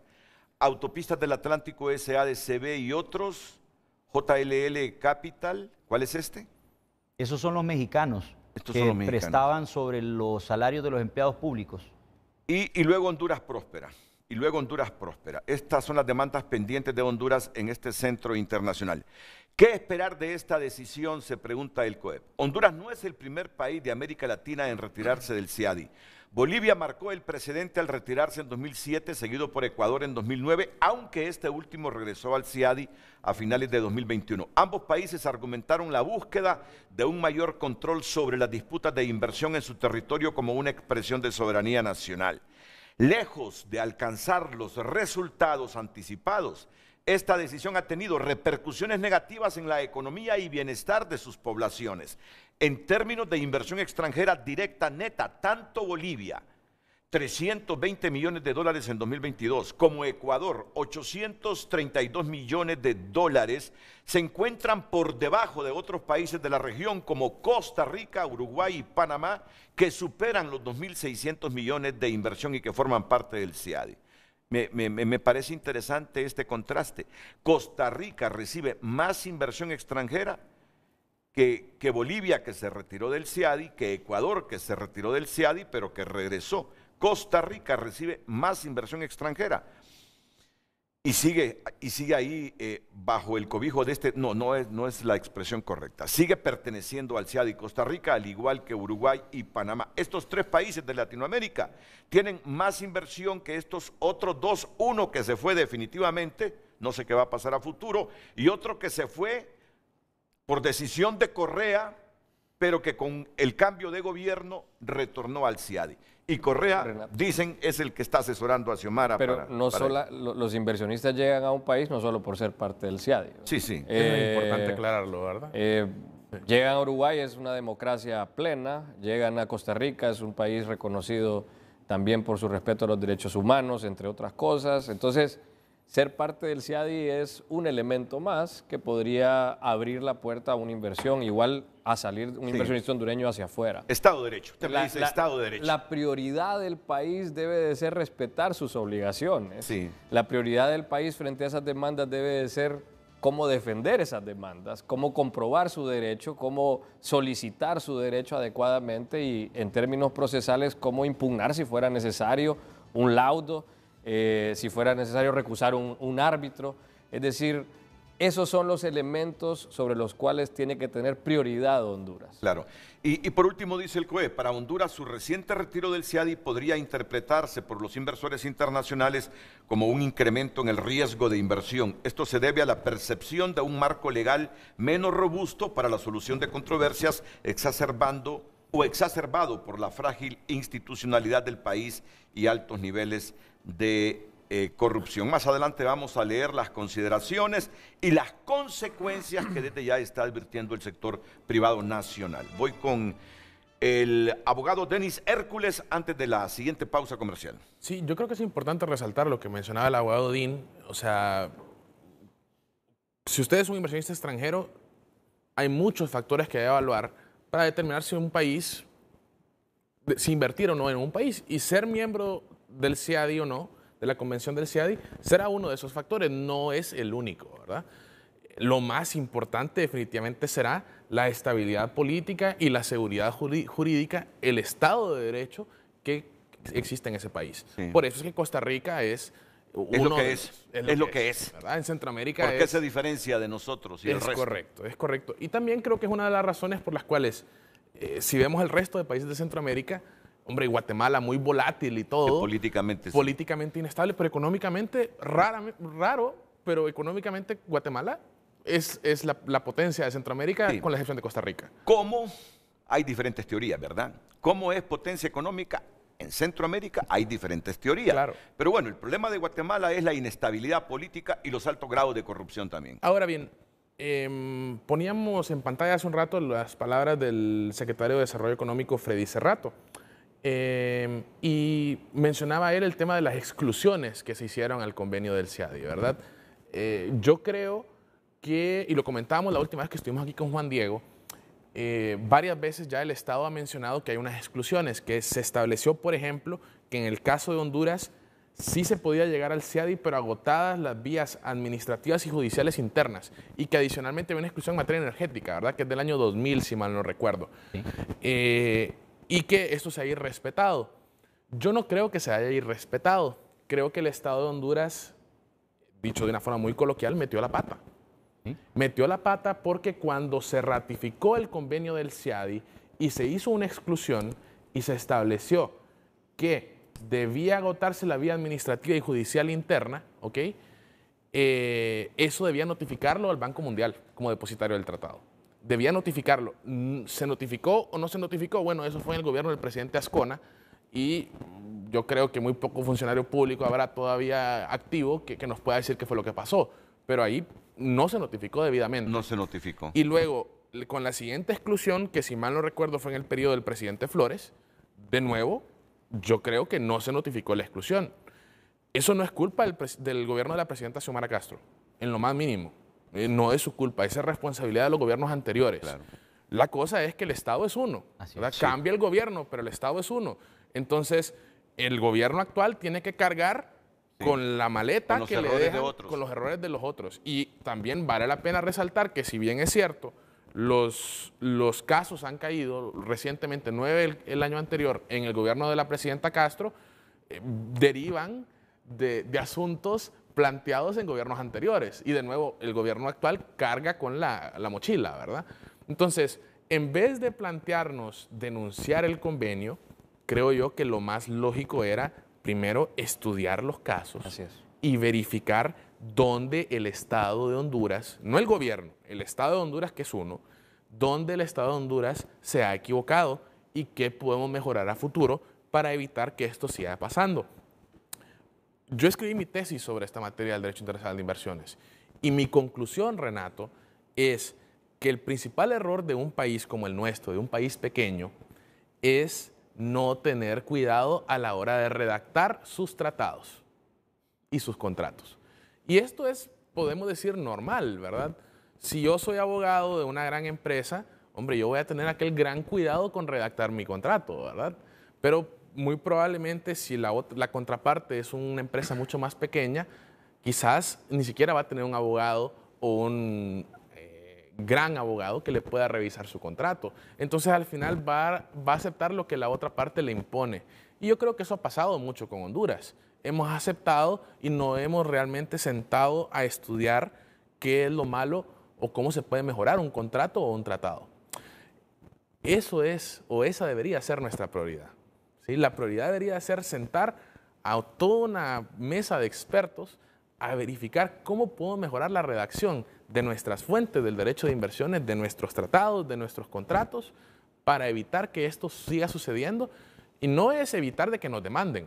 Autopistas del Atlántico SADCB y otros, JLL Capital, ¿cuál es este? Esos son los mexicanos Estos que los mexicanos. prestaban sobre los salarios de los empleados públicos. Y, y luego Honduras Próspera y luego Honduras próspera. Estas son las demandas pendientes de Honduras en este centro internacional. ¿Qué esperar de esta decisión? Se pregunta el COEP. Honduras no es el primer país de América Latina en retirarse del CIADI. Bolivia marcó el precedente al retirarse en 2007, seguido por Ecuador en 2009, aunque este último regresó al CIADI a finales de 2021. Ambos países argumentaron la búsqueda de un mayor control sobre las disputas de inversión en su territorio como una expresión de soberanía nacional. Lejos de alcanzar los resultados anticipados, esta decisión ha tenido repercusiones negativas en la economía y bienestar de sus poblaciones. En términos de inversión extranjera directa neta, tanto Bolivia 320 millones de dólares en 2022, como Ecuador, 832 millones de dólares, se encuentran por debajo de otros países de la región como Costa Rica, Uruguay y Panamá, que superan los 2.600 millones de inversión y que forman parte del CIADI. Me, me, me, parece interesante este contraste. Costa Rica recibe más inversión extranjera que, que Bolivia, que se retiró del CIADI, que Ecuador, que se retiró del CIADI, pero que regresó. Costa Rica recibe más inversión extranjera. Y sigue, y sigue ahí eh, bajo el cobijo de este, no, no es, no es la expresión correcta. Sigue perteneciendo al CIADI y Costa Rica, al igual que Uruguay y Panamá. Estos tres países de Latinoamérica tienen más inversión que estos otros dos. Uno que se fue definitivamente, no sé qué va a pasar a futuro, y otro que se fue por decisión de Correa, pero que con el cambio de gobierno retornó al CIADI y Correa, dicen, es el que está asesorando a Xiomara. Pero para, no los inversionistas llegan a un país no solo por ser parte del CIADI. Sí, sí. es importante eh, aclararlo, ¿verdad? Eh, llegan a Uruguay, es una democracia plena. Llegan a Costa Rica, es un país reconocido también por su respeto a los derechos humanos, entre otras cosas. Entonces, ser parte del CIADI es un elemento más que podría abrir la puerta a una inversión, igual a salir un inversionista hondureño hacia afuera. Estado de Derecho, usted dice Estado de Derecho. La prioridad del país debe de ser respetar sus obligaciones. La prioridad del país frente a esas demandas debe de ser cómo defender esas demandas, cómo comprobar su derecho, cómo solicitar su derecho adecuadamente y en términos procesales cómo impugnar si fuera necesario un laudo. Eh, si fuera necesario recusar un, árbitro. Es decir, esos son los elementos sobre los cuales tiene que tener prioridad Honduras. Claro. Y, por último dice el COE, para Honduras su reciente retiro del CIADI podría interpretarse por los inversores internacionales como un incremento en el riesgo de inversión. Esto se debe a la percepción de un marco legal menos robusto para la solución de controversias, exacerbando o exacerbado por la frágil institucionalidad del país y altos niveles de de eh, corrupción. Más adelante vamos a leer las consideraciones y las consecuencias que desde ya está advirtiendo el sector privado nacional. Voy con el abogado Denis Hércules antes de la siguiente pausa comercial. Sí, yo creo que es importante resaltar lo que mencionaba el abogado Dean. O sea, si usted es un inversionista extranjero, hay muchos factores que hay que evaluar para determinar si un país, si invertir o no en un país. Y ser miembro del CIADI o no, de la convención del CIADI, será uno de esos factores, no es el único, ¿verdad? Lo más importante definitivamente será la estabilidad política y la seguridad jurídica, el Estado de Derecho que existe en ese país. Por eso es que Costa Rica es... Es lo que es. es, lo, que, es. En Centroamérica. Porque se diferencia de nosotros y Es correcto, es correcto. Y también creo que es una de las razones por las cuales, eh, si vemos el resto de países de Centroamérica, hombre, Guatemala muy volátil y todo. Políticamente. Políticamente inestable, pero económicamente raro, pero económicamente Guatemala es, es la, potencia de Centroamérica con la excepción de Costa Rica. ¿Cómo? Hay diferentes teorías, ¿verdad? ¿Cómo es potencia económica? En Centroamérica hay diferentes teorías. Claro. Pero bueno, el problema de Guatemala es la inestabilidad política y los altos grados de corrupción también. Ahora bien, em, poníamos en pantalla hace un rato las palabras del secretario de Desarrollo Económico, Freddy Cerrato. Em, y mencionaba él el tema de las exclusiones que se hicieron al convenio del CIADI, ¿verdad? Eh, yo creo que, y lo comentábamos la última vez que estuvimos aquí con Juan Diego, eh, varias veces ya el Estado ha mencionado que hay unas exclusiones, que se estableció, por ejemplo, que en el caso de Honduras sí se podía llegar al CIADI, pero agotadas las vías administrativas y judiciales internas, y que adicionalmente había una exclusión en materia energética, ¿verdad? Que es del año 2000, si mal no recuerdo. Eh, y que esto se haya irrespetado. Yo no creo que se haya irrespetado. Creo que el Estado de Honduras, dicho de una forma muy coloquial, metió la pata. ¿Mm? Metió la pata porque cuando se ratificó el convenio del CIADI y se hizo una exclusión y se estableció que debía agotarse la vía administrativa y judicial interna, ¿ok? Eh, eso debía notificarlo al Banco Mundial como depositario del tratado debía notificarlo. Mm, ¿Se notificó o no se notificó? Bueno, eso fue en el gobierno del presidente Ascona y yo creo que muy poco funcionario público habrá todavía activo que, nos pueda decir qué fue lo que pasó. Pero ahí no se notificó debidamente. No se notificó. Y luego, con la siguiente exclusión, que si mal no recuerdo fue en el periodo del presidente Flores, de nuevo, yo creo que no se notificó la exclusión. Eso no es culpa del, del gobierno de la presidenta Xiomara Castro, en lo más mínimo. Eh, no es su culpa, esa es responsabilidad de los gobiernos anteriores. La cosa es que el Estado es uno. Cambia el gobierno, pero el Estado es uno. Entonces, el gobierno actual tiene que cargar con la maleta que le dejan, con los errores de los otros. Y también vale la pena resaltar que si bien es cierto, los, los casos han caído recientemente, nueve el, año anterior, en el gobierno de la presidenta Castro, eh, derivan de asuntos planteados en gobiernos anteriores. Y de nuevo, el gobierno actual carga con la, mochila, ¿verdad? Entonces, en vez de plantearnos denunciar el convenio, creo yo que lo más lógico era primero estudiar los casos y verificar dónde el Estado de Honduras, no el gobierno, el Estado de Honduras que es uno, dónde el Estado de Honduras se ha equivocado y qué podemos mejorar a futuro para evitar que esto siga pasando. Yo escribí mi tesis sobre esta materia del derecho internacional de inversiones y mi conclusión, Renato, es que el principal error de un país como el nuestro, de un país pequeño, es no tener cuidado a la hora de redactar sus tratados y sus contratos. Y esto es, podemos decir, normal, ¿verdad? Si yo soy abogado de una gran empresa, hombre, yo voy a tener aquel gran cuidado con redactar mi contrato, ¿verdad? Pero muy probablemente si la, contraparte es una empresa mucho más pequeña, quizás ni siquiera va a tener un abogado o un eh, gran abogado que le pueda revisar su contrato. Entonces al final va a aceptar lo que la otra parte le impone. Y yo creo que eso ha pasado mucho con Honduras. Hemos aceptado y no hemos realmente sentado a estudiar qué es lo malo o cómo se puede mejorar un contrato o un tratado. Eso es o esa debería ser nuestra prioridad. La prioridad debería ser sentar a toda una mesa de expertos a verificar cómo puedo mejorar la redacción de nuestras fuentes del derecho de inversiones, de nuestros tratados, de nuestros contratos, para evitar que esto siga sucediendo. Y no es evitar de que nos demanden,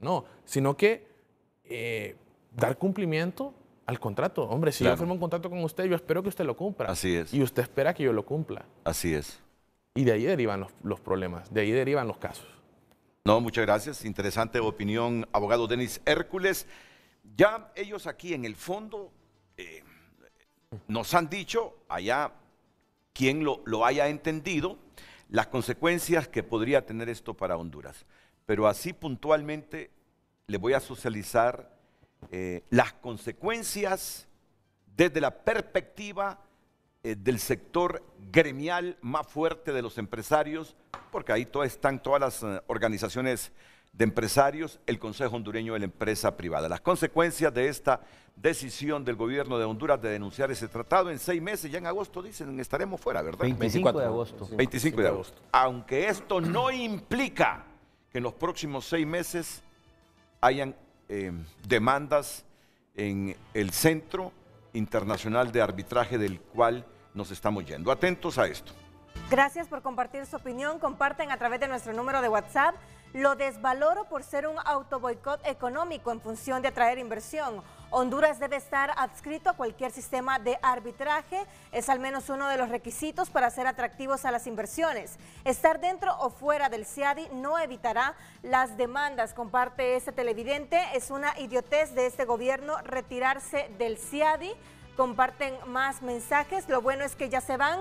no, sino que eh, dar cumplimiento al contrato. Hombre, si yo firmo un contrato con usted, yo espero que usted lo cumpla. Así es. Y usted espera que yo lo cumpla. Así es. Y de ahí derivan los problemas, de ahí derivan los casos. No, muchas gracias. Interesante opinión, abogado Denis Hércules. Ya ellos aquí en el fondo eh, nos han dicho, allá quien lo, lo haya entendido, las consecuencias que podría tener esto para Honduras. Pero así puntualmente le voy a socializar eh, las consecuencias desde la perspectiva eh, del sector gremial más fuerte de los empresarios, porque ahí están todas las eh, organizaciones de empresarios, el Consejo Hondureño de la Empresa Privada. Las consecuencias de esta decisión del gobierno de Honduras de denunciar ese tratado en seis meses, ya en agosto dicen, estaremos fuera, ¿verdad? 25 de agosto. 25 de agosto. Aunque esto no implica que en los próximos seis meses hayan eh, demandas en el centro Internacional de Arbitraje del cual nos estamos yendo. Atentos a esto. Gracias por compartir su opinión. Comparten a través de nuestro número de WhatsApp. Lo desvaloro por ser un auto boicot económico en función de atraer inversión Honduras debe estar adscrito a cualquier sistema de arbitraje, es al menos uno de los requisitos para ser atractivos a las inversiones. Estar dentro o fuera del CIADI no evitará las demandas, comparte este televidente. Es una idiotez de este gobierno retirarse del CIADI. Comparten más mensajes, lo bueno es que ya se van.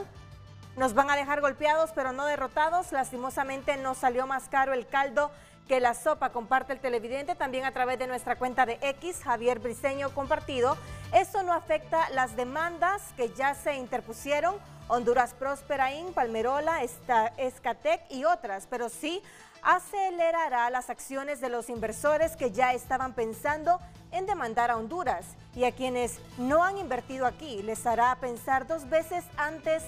Nos van a dejar golpeados pero no derrotados. Lastimosamente no salió más caro el caldo que la sopa comparte el televidente también a través de nuestra cuenta de X, Javier Briseño compartido. Esto no afecta las demandas que ya se interpusieron Honduras Próspera In, Palmerola, Escatec y otras, pero sí acelerará las acciones de los inversores que ya estaban pensando en demandar a Honduras y a quienes no han invertido aquí les hará pensar dos veces antes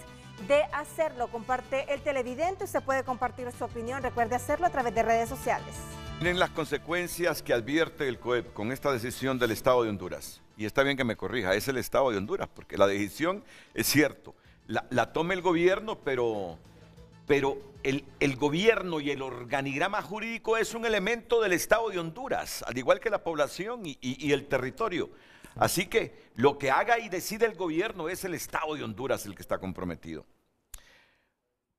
de hacerlo. Comparte el televidente, usted puede compartir su opinión, recuerde hacerlo a través de redes sociales. Tienen las consecuencias que advierte el COEP con esta decisión del Estado de Honduras. Y está bien que me corrija, es el Estado de Honduras, porque la decisión es cierto, la, la toma el gobierno, pero, pero el, gobierno y el organigrama jurídico es un elemento del Estado de Honduras, al igual que la población y el territorio. Así que lo que haga y decide el gobierno es el Estado de Honduras el que está comprometido.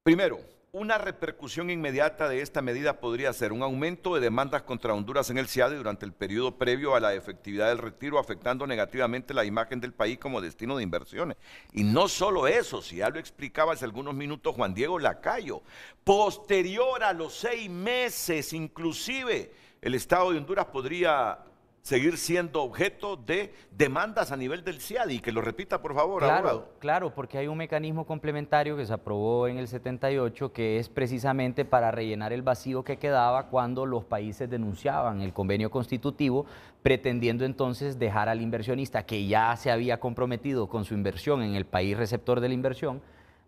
Primero, una repercusión inmediata de esta medida podría ser un aumento de demandas contra Honduras en el CIADE durante el periodo previo a la efectividad del retiro, afectando negativamente la imagen del país como destino de inversiones. Y no solo eso, si ya lo explicaba hace algunos minutos Juan Diego Lacayo, posterior a los seis meses inclusive, el Estado de Honduras podría seguir siendo objeto de demandas a nivel del CIADI. Que lo repita, por favor, claro, Claro, porque hay un mecanismo complementario que se aprobó en el 78 que es precisamente para rellenar el vacío que quedaba cuando los países denunciaban el convenio constitutivo, pretendiendo entonces dejar al inversionista que ya se había comprometido con su inversión en el país receptor de la inversión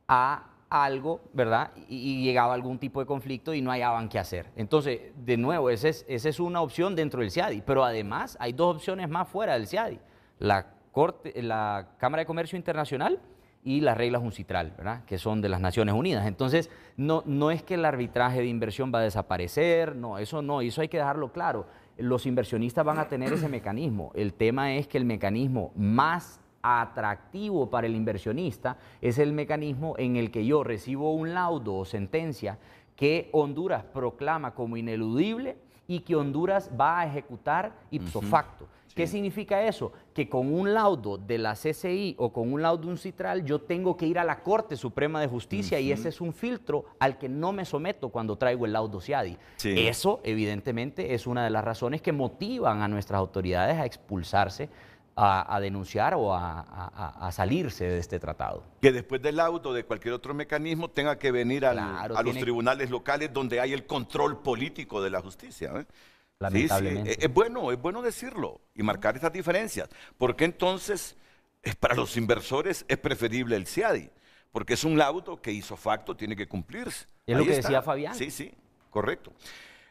a algo, ¿verdad? Y, llegaba algún tipo de conflicto y no hallaban qué hacer. Entonces, de nuevo, esa es, una opción dentro del CIADI, pero además hay dos opciones más fuera del CIADI, la, corte, la Cámara de Comercio Internacional y las reglas UNCITRAL, ¿verdad? que son de las Naciones Unidas. Entonces, no, no es que el arbitraje de inversión va a desaparecer, no, eso no, eso hay que dejarlo claro. Los inversionistas van a tener ese mecanismo. El tema es que el mecanismo más atractivo para el inversionista es el mecanismo en el que yo recibo un laudo o sentencia que Honduras proclama como ineludible y que Honduras va a ejecutar ipso facto. ¿Qué significa eso? Que con un laudo de la CCI o con un laudo de un citral yo tengo que ir a la Corte Suprema de Justicia y ese es un filtro al que no me someto cuando traigo el laudo CIADI. Eso evidentemente es una de las razones que motivan a nuestras autoridades a expulsarse a, denunciar o a, salirse de este tratado. Que después del auto de cualquier otro mecanismo tenga que venir a los tribunales locales donde hay el control político de la justicia. ¿eh? Lamentablemente. Es, bueno, es bueno decirlo y marcar estas diferencias. Porque entonces, para los inversores es preferible el CIADI, porque es un laudo que hizo facto, tiene que cumplirse. Es lo que decía Fabián. Sí, sí, correcto.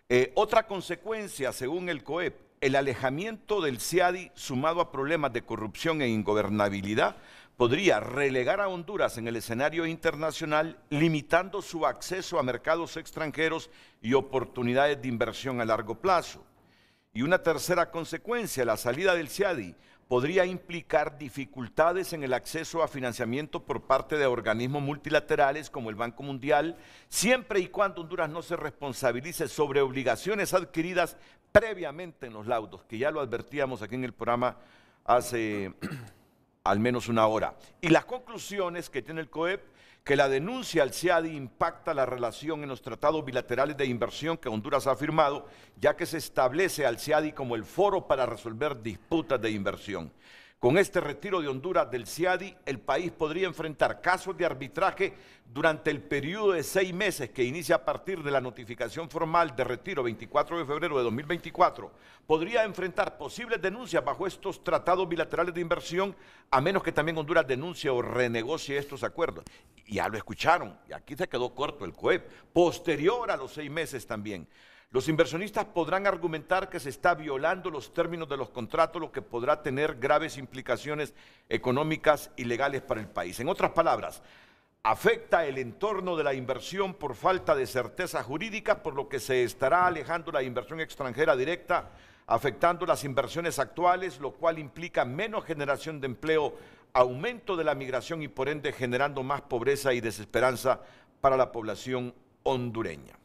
Eh, otra consecuencia, según el COEP, el alejamiento del CIADI, sumado a problemas de corrupción e ingobernabilidad, podría relegar a Honduras en el escenario internacional, limitando su acceso a mercados extranjeros y oportunidades de inversión a largo plazo. Y una tercera consecuencia, la salida del CIADI podría implicar dificultades en el acceso a financiamiento por parte de organismos multilaterales como el Banco Mundial, siempre y cuando Honduras no se responsabilice sobre obligaciones adquiridas previamente en los laudos, que ya lo advertíamos aquí en el programa hace *clears throat* al menos una hora. Y las conclusiones que tiene el COEP que la denuncia al CIADI impacta la relación en los tratados bilaterales de inversión que Honduras ha firmado, ya que se establece al CIADI como el foro para resolver disputas de inversión. Con este retiro de Honduras del CIADI, el país podría enfrentar casos de arbitraje durante el periodo de seis meses que inicia a partir de la notificación formal de retiro 24 de febrero de 2024. Podría enfrentar posibles denuncias bajo estos tratados bilaterales de inversión, a menos que también Honduras denuncie o renegocie estos acuerdos. Ya lo escucharon, y aquí se quedó corto el COEP, posterior a los seis meses también. Los inversionistas podrán argumentar que se está violando los términos de los contratos, lo que podrá tener graves implicaciones económicas y legales para el país. En otras palabras, afecta el entorno de la inversión por falta de certeza jurídica, por lo que se estará alejando la inversión extranjera directa, afectando las inversiones actuales, lo cual implica menos generación de empleo, aumento de la migración y por ende generando más pobreza y desesperanza para la población hondureña.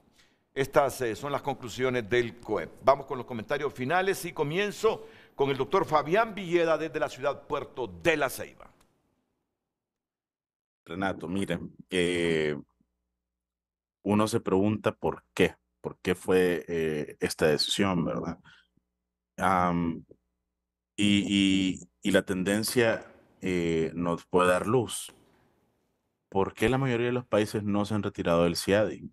Estas eh, son las conclusiones del COEP. Vamos con los comentarios finales y comienzo con el doctor Fabián Villeda desde la ciudad Puerto de la Ceiba. Renato, miren, eh, uno se pregunta por qué, por qué fue eh, esta decisión, ¿verdad? y, la tendencia nos puede dar luz. ¿Por qué la mayoría de los países no se han retirado del CIADI?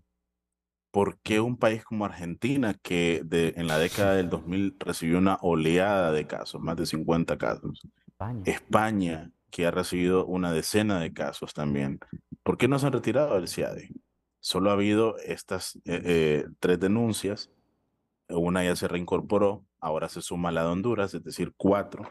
¿por qué un país como Argentina, que en la década del 2000 *laughs* recibió una oleada de casos, más de 50 casos, España. que ha recibido una decena de casos también, ¿por qué no se han retirado del CIADE? Solo ha habido estas eh, eh, tres denuncias, una ya se reincorporó, ahora se suma la de Honduras, es decir, cuatro.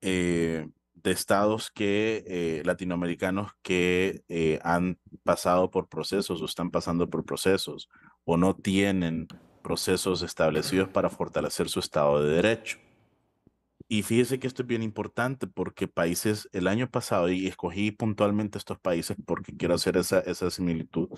Eh, de estados que eh, latinoamericanos que eh, han pasado por procesos o están pasando por procesos o no tienen procesos establecidos para fortalecer su estado de derecho. Y fíjese que esto es bien importante porque países, el año pasado, y escogí puntualmente estos países porque quiero hacer esa, esa similitud,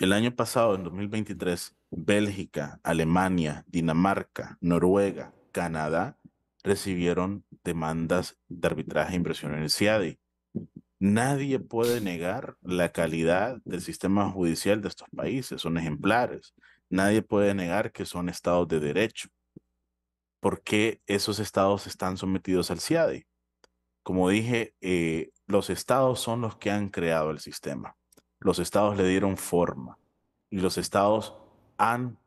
el año pasado, en 2023, Bélgica, Alemania, Dinamarca, Noruega, Canadá recibieron demandas de arbitraje e inversión en el CIADI. Nadie puede negar la calidad del sistema judicial de estos países, son ejemplares. Nadie puede negar que son estados de derecho. ¿Por qué esos estados están sometidos al CIADI? Como dije, eh, los estados son los que han creado el sistema. Los estados le dieron forma y los estados han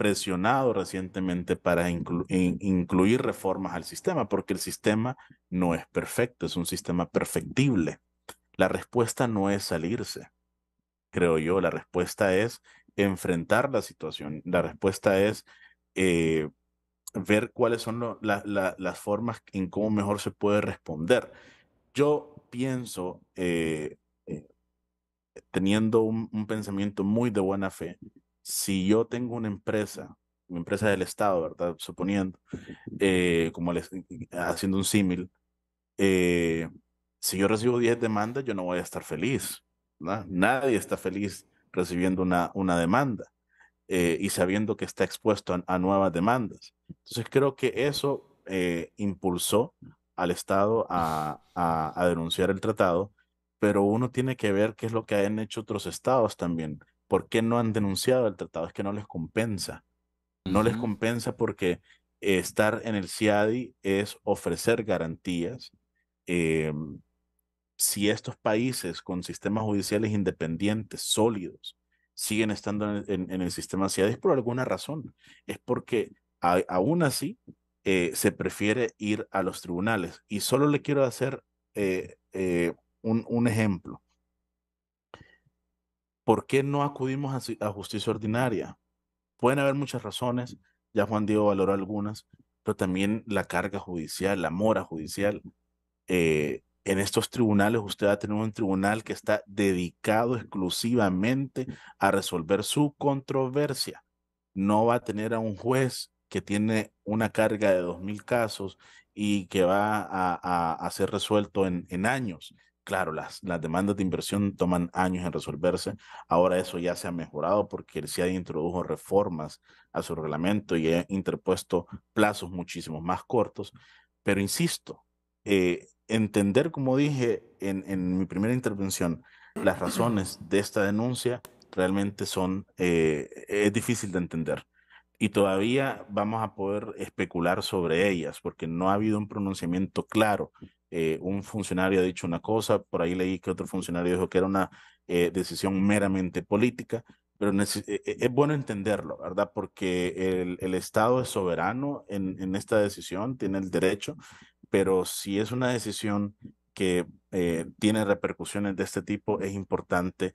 presionado recientemente para incluir reformas al sistema, porque el sistema no es perfecto, es un sistema perfectible. La respuesta no es salirse, creo yo, la respuesta es enfrentar la situación, la respuesta es eh, ver cuáles son las formas en cómo mejor se puede responder. Yo pienso, eh, eh, teniendo un, un, pensamiento muy de buena fe, si yo tengo una empresa, una empresa del Estado, ¿verdad? Suponiendo, eh, como eh, eh, haciendo un símil, si yo recibo 10 demandas, yo no voy a estar feliz. Nadie está feliz recibiendo una, una demanda y sabiendo que está expuesto a, nuevas demandas. Entonces creo que eso impulsó al Estado a denunciar el tratado, pero uno tiene que ver qué es lo que han hecho otros estados también ¿Por qué no han denunciado el tratado? Es que no les compensa. No les compensa porque estar en el CIADI es ofrecer garantías. Em, si estos países con sistemas judiciales independientes, sólidos, siguen estando en, el sistema CIADI es por alguna razón. Es porque aún así eh, se prefiere ir a los tribunales. Y solo le quiero hacer eh, eh, un, ejemplo. ¿por qué no acudimos a, justicia ordinaria? Pueden haber muchas razones, ya Juan Diego valoró algunas, pero también la carga judicial, la mora judicial. Eh, en estos tribunales usted va a tener un tribunal que está dedicado exclusivamente a resolver su controversia. No va a tener a un juez que tiene una carga de 2.000 casos y que va a, ser resuelto en años Claro, las, las demandas de inversión toman años en resolverse. Ahora eso ya se ha mejorado porque el CIA introdujo reformas a su reglamento y ha interpuesto plazos muchísimo más cortos. Pero insisto, eh, entender, como dije en, en, mi primera intervención, las razones de esta denuncia realmente son, eh, e-, es difícil de entender. Y todavía vamos a poder especular sobre ellas porque no ha habido un pronunciamiento claro eh, un funcionario ha dicho una cosa, por ahí leí que otro funcionario dijo que era una eh, decisión meramente política, pero e-, e-, es bueno entenderlo, ¿verdad? Porque el, Estado es soberano en, en, esta decisión, tiene el derecho, pero si es una decisión que eh, tiene repercusiones de este tipo, es importante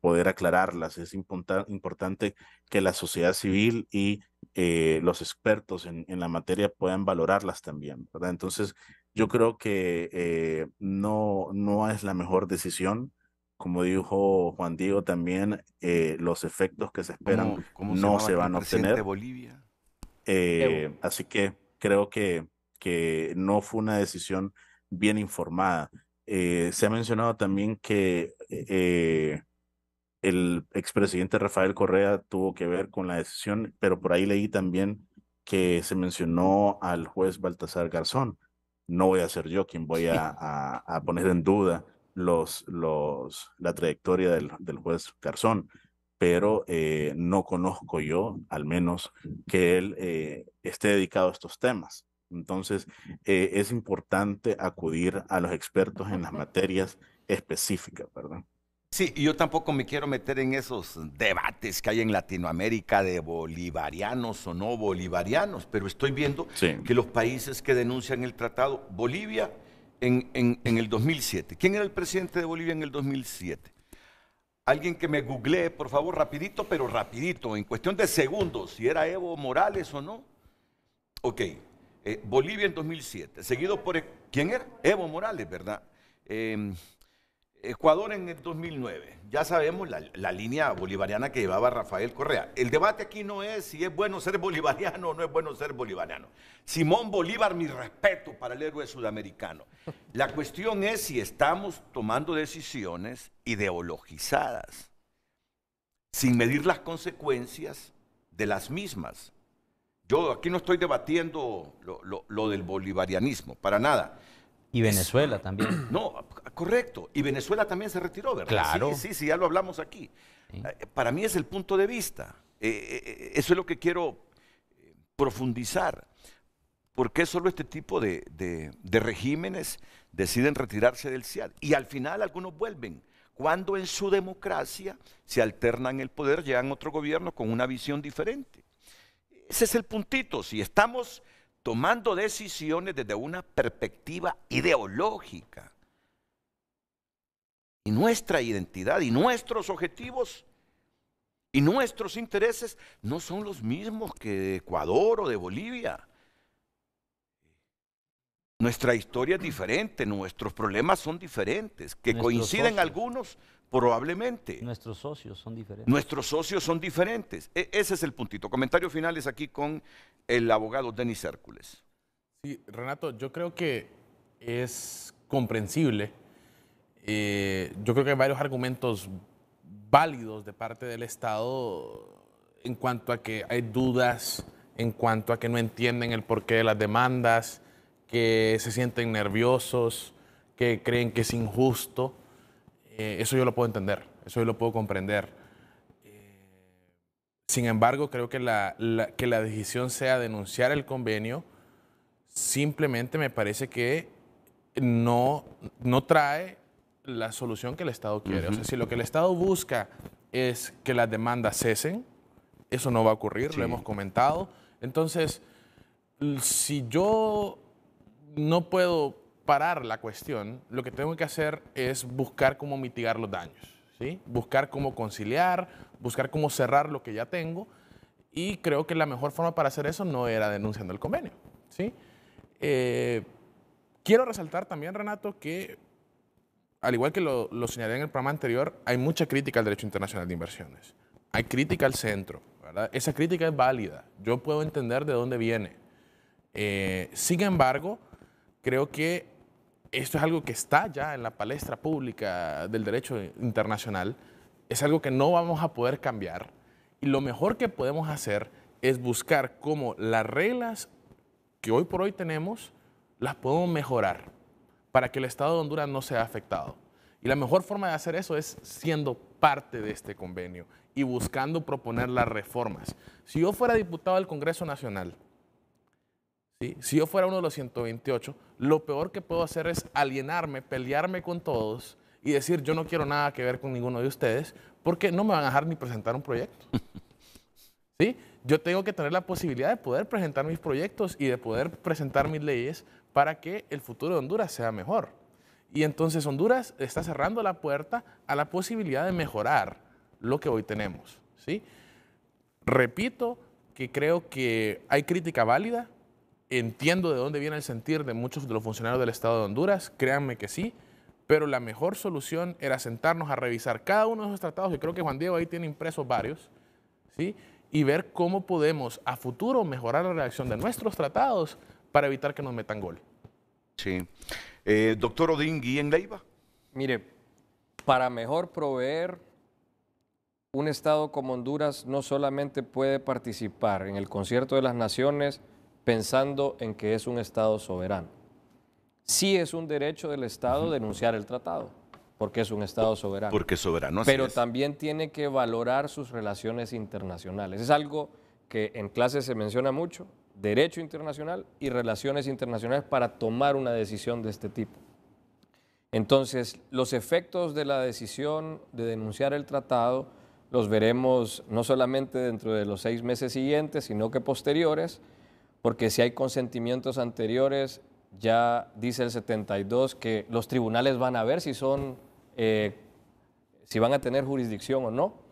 poder aclararlas. Es importante que la sociedad civil y eh, los expertos en, la materia puedan valorarlas también, ¿verdad? Entonces, yo creo que eh, no, no es la mejor decisión. Como dijo Juan Diego también, eh, los efectos que se esperan no se, van a obtener. Bolivia? así que creo que, que no fue una decisión bien informada. se ha mencionado también que el expresidente Rafael Correa tuvo que ver con la decisión, pero por ahí leí también que se mencionó al juez Baltasar Garzón. No voy a ser yo quien voy a, poner en duda los, los, la trayectoria del, juez Garzón, pero eh, no conozco yo, al menos, que él eh, esté dedicado a estos temas. Entonces, eh, es importante acudir a los expertos en las materias específicas, ¿verdad? Sí, y yo tampoco me quiero meter en esos debates que hay en Latinoamérica de bolivarianos o no bolivarianos, pero estoy viendo que los países que denuncian el tratado, Bolivia en, el 2007. ¿Quién era el presidente de Bolivia en el 2007? Alguien que me googlee, por favor, rapidito, pero rapidito, en cuestión de segundos, si era Evo Morales o no. Ok, eh, Bolivia en 2007, seguido por... ¿Quién era? Evo Morales, ¿verdad? Em, Ecuador en el 2009, ya sabemos la, línea bolivariana que llevaba Rafael Correa. El debate aquí no es si es bueno ser bolivariano o no es bueno ser bolivariano. Simón Bolívar, mi respeto para el héroe sudamericano. La cuestión es si estamos tomando decisiones ideologizadas, sin medir las consecuencias de las mismas. Yo aquí no estoy debatiendo lo, del bolivarianismo, para nada. Y Venezuela también. No, Correcto. Y Venezuela también se retiró, ¿verdad? Sí, sí, ya lo hablamos aquí. Eh, para mí es el punto de vista. Eh, eh, eso es lo que quiero profundizar. ¿Por qué solo este tipo de, de regímenes deciden retirarse del CIAD? Y al final algunos vuelven cuando en su democracia se alternan el poder, llegan otro gobierno con una visión diferente. Ese es el puntito, si estamos tomando decisiones desde una perspectiva ideológica, y nuestra identidad y nuestros objetivos y nuestros intereses no son los mismos que de Ecuador o de Bolivia. Nuestra historia es diferente, nuestros problemas son diferentes, que coinciden algunos probablemente. Nuestros socios son diferentes. Nuestros socios son diferentes. E, ese es el puntito. Comentarios finales aquí con el abogado Denis Hércules. Sí, Renato, yo creo que es comprensible eh, yo creo que hay varios argumentos válidos de parte del Estado en cuanto a que hay dudas, en cuanto a que no entienden el porqué de las demandas, que se sienten nerviosos, que creen que es injusto. Eh, eso yo lo puedo entender, eso yo lo puedo comprender. Eh, sin embargo, creo que la, que la decisión sea denunciar el convenio, simplemente me parece que no, no trae la solución que el Estado quiere. O sea, si lo que el Estado busca es que las demandas cesen, eso no va a ocurrir, lo hemos comentado. Entonces, si yo no puedo parar la cuestión, lo que tengo que hacer es buscar cómo mitigar los daños, ¿sí? buscar cómo conciliar, buscar cómo cerrar lo que ya tengo. Y creo que la mejor forma para hacer eso no era denunciando el convenio. ¿sí? Eh, quiero resaltar también, Renato, que al igual que lo, señalé en el programa anterior, hay mucha crítica al derecho internacional de inversiones. Hay crítica al centro, Esa crítica es válida. Yo puedo entender de dónde viene. Eh, sin embargo, creo que esto es algo que está ya en la palestra pública del derecho internacional. Es algo que no vamos a poder cambiar. Y lo mejor que podemos hacer es buscar cómo las reglas que hoy por hoy tenemos las podemos mejorar para que el Estado de Honduras no sea afectado. Y la mejor forma de hacer eso es siendo parte de este convenio y buscando proponer las reformas. Si yo fuera diputado del Congreso Nacional, si yo fuera uno de los 128, lo peor que puedo hacer es alienarme, pelearme con todos y decir yo no quiero nada que ver con ninguno de ustedes porque no me van a dejar ni presentar un proyecto. *laughs* ¿Sí? Yo tengo que tener la posibilidad de poder presentar mis proyectos y de poder presentar mis leyes para que el futuro de Honduras sea mejor. Y entonces Honduras está cerrando la puerta a la posibilidad de mejorar lo que hoy tenemos. ¿sí? Repito que creo que hay crítica válida, entiendo de dónde viene el sentir de muchos de los funcionarios del Estado de Honduras, créanme que sí, pero la mejor solución era sentarnos a revisar cada uno de esos tratados, y creo que Juan Diego ahí tiene impresos varios, ¿sí? y ver cómo podemos a futuro mejorar la redacción de nuestros tratados para evitar que nos metan gol. Sí. Eh, doctor Odín Guillén Leiva. Mire, para mejor proveer, un Estado como Honduras no solamente puede participar en el concierto de las naciones pensando en que es un Estado soberano. Sí es un derecho del Estado denunciar el tratado, porque es un Estado soberano. Porque soberano. Pero también tiene que valorar sus relaciones internacionales. Es algo que en clase se menciona mucho, derecho internacional y relaciones internacionales para tomar una decisión de este tipo. Entonces, los efectos de la decisión de denunciar el tratado los veremos no solamente dentro de los seis meses siguientes, sino que posteriores, porque si hay consentimientos anteriores, ya dice el 72 que los tribunales van a ver si son, eh, si van a tener jurisdicción o no.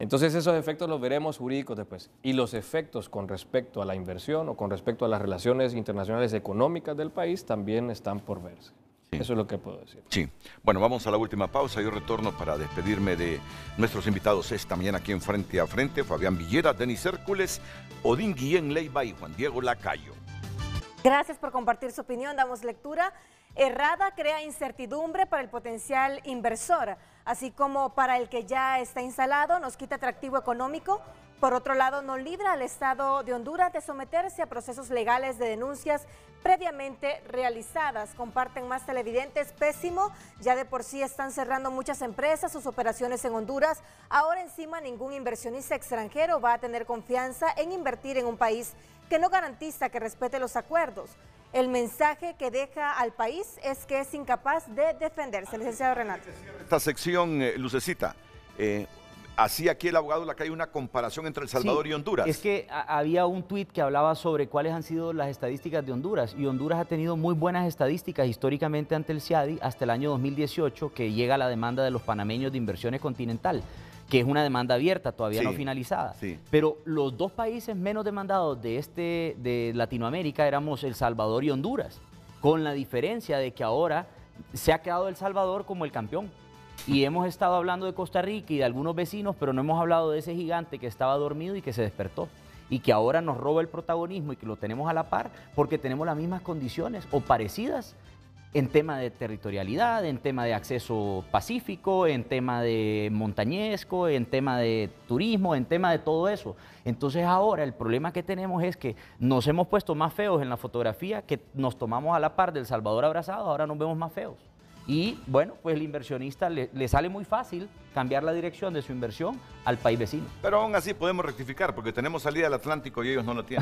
Entonces esos efectos los veremos jurídicos después. Y los efectos con respecto a la inversión o con respecto a las relaciones internacionales económicas del país también están por verse. Eso es lo que puedo decir. Sí. Bueno, vamos a la última pausa. Yo retorno para despedirme de nuestros invitados esta mañana aquí en Frente a Frente. Fabián Villera, Denis Hércules, Odín Guillén Leiva y Juan Diego Lacayo. Gracias por compartir su opinión. Damos lectura. Errada crea incertidumbre para el potencial inversor así como para el que ya está instalado, nos quita atractivo económico. Por otro lado, no libra al Estado de Honduras de someterse a procesos legales de denuncias previamente realizadas. Comparten más televidentes, pésimo, ya de por sí están cerrando muchas empresas sus operaciones en Honduras. Ahora encima ningún inversionista extranjero va a tener confianza en invertir en un país que no garantiza que respete los acuerdos. El mensaje que deja al país es que es incapaz de defenderse, licenciado Renato. Esta sección, eh, Lucecita, eh, así hacía aquí el abogado la que hay una comparación entre El Salvador y Honduras. Es que había un tuit que hablaba sobre cuáles han sido las estadísticas de Honduras y Honduras ha tenido muy buenas estadísticas históricamente ante el CIADI hasta el año 2018 que llega la demanda de los panameños de inversiones continental que es una demanda abierta, todavía no finalizada. Pero los dos países menos demandados de, este, de Latinoamérica éramos El Salvador y Honduras, con la diferencia de que ahora se ha quedado El Salvador como el campeón. Y hemos estado hablando de Costa Rica y de algunos vecinos, pero no hemos hablado de ese gigante que estaba dormido y que se despertó y que ahora nos roba el protagonismo y que lo tenemos a la par porque tenemos las mismas condiciones o parecidas en tema de territorialidad, en tema de acceso pacífico, en tema de montañesco, en tema de turismo, en tema de todo eso. Entonces ahora el problema que tenemos es que nos hemos puesto más feos en la fotografía, que nos tomamos a la par del Salvador abrazado, ahora nos vemos más feos. Y bueno, pues el inversionista le, sale muy fácil cambiar la dirección de su inversión al país vecino. Pero aún así podemos rectificar porque tenemos salida al Atlántico y ellos no lo tienen.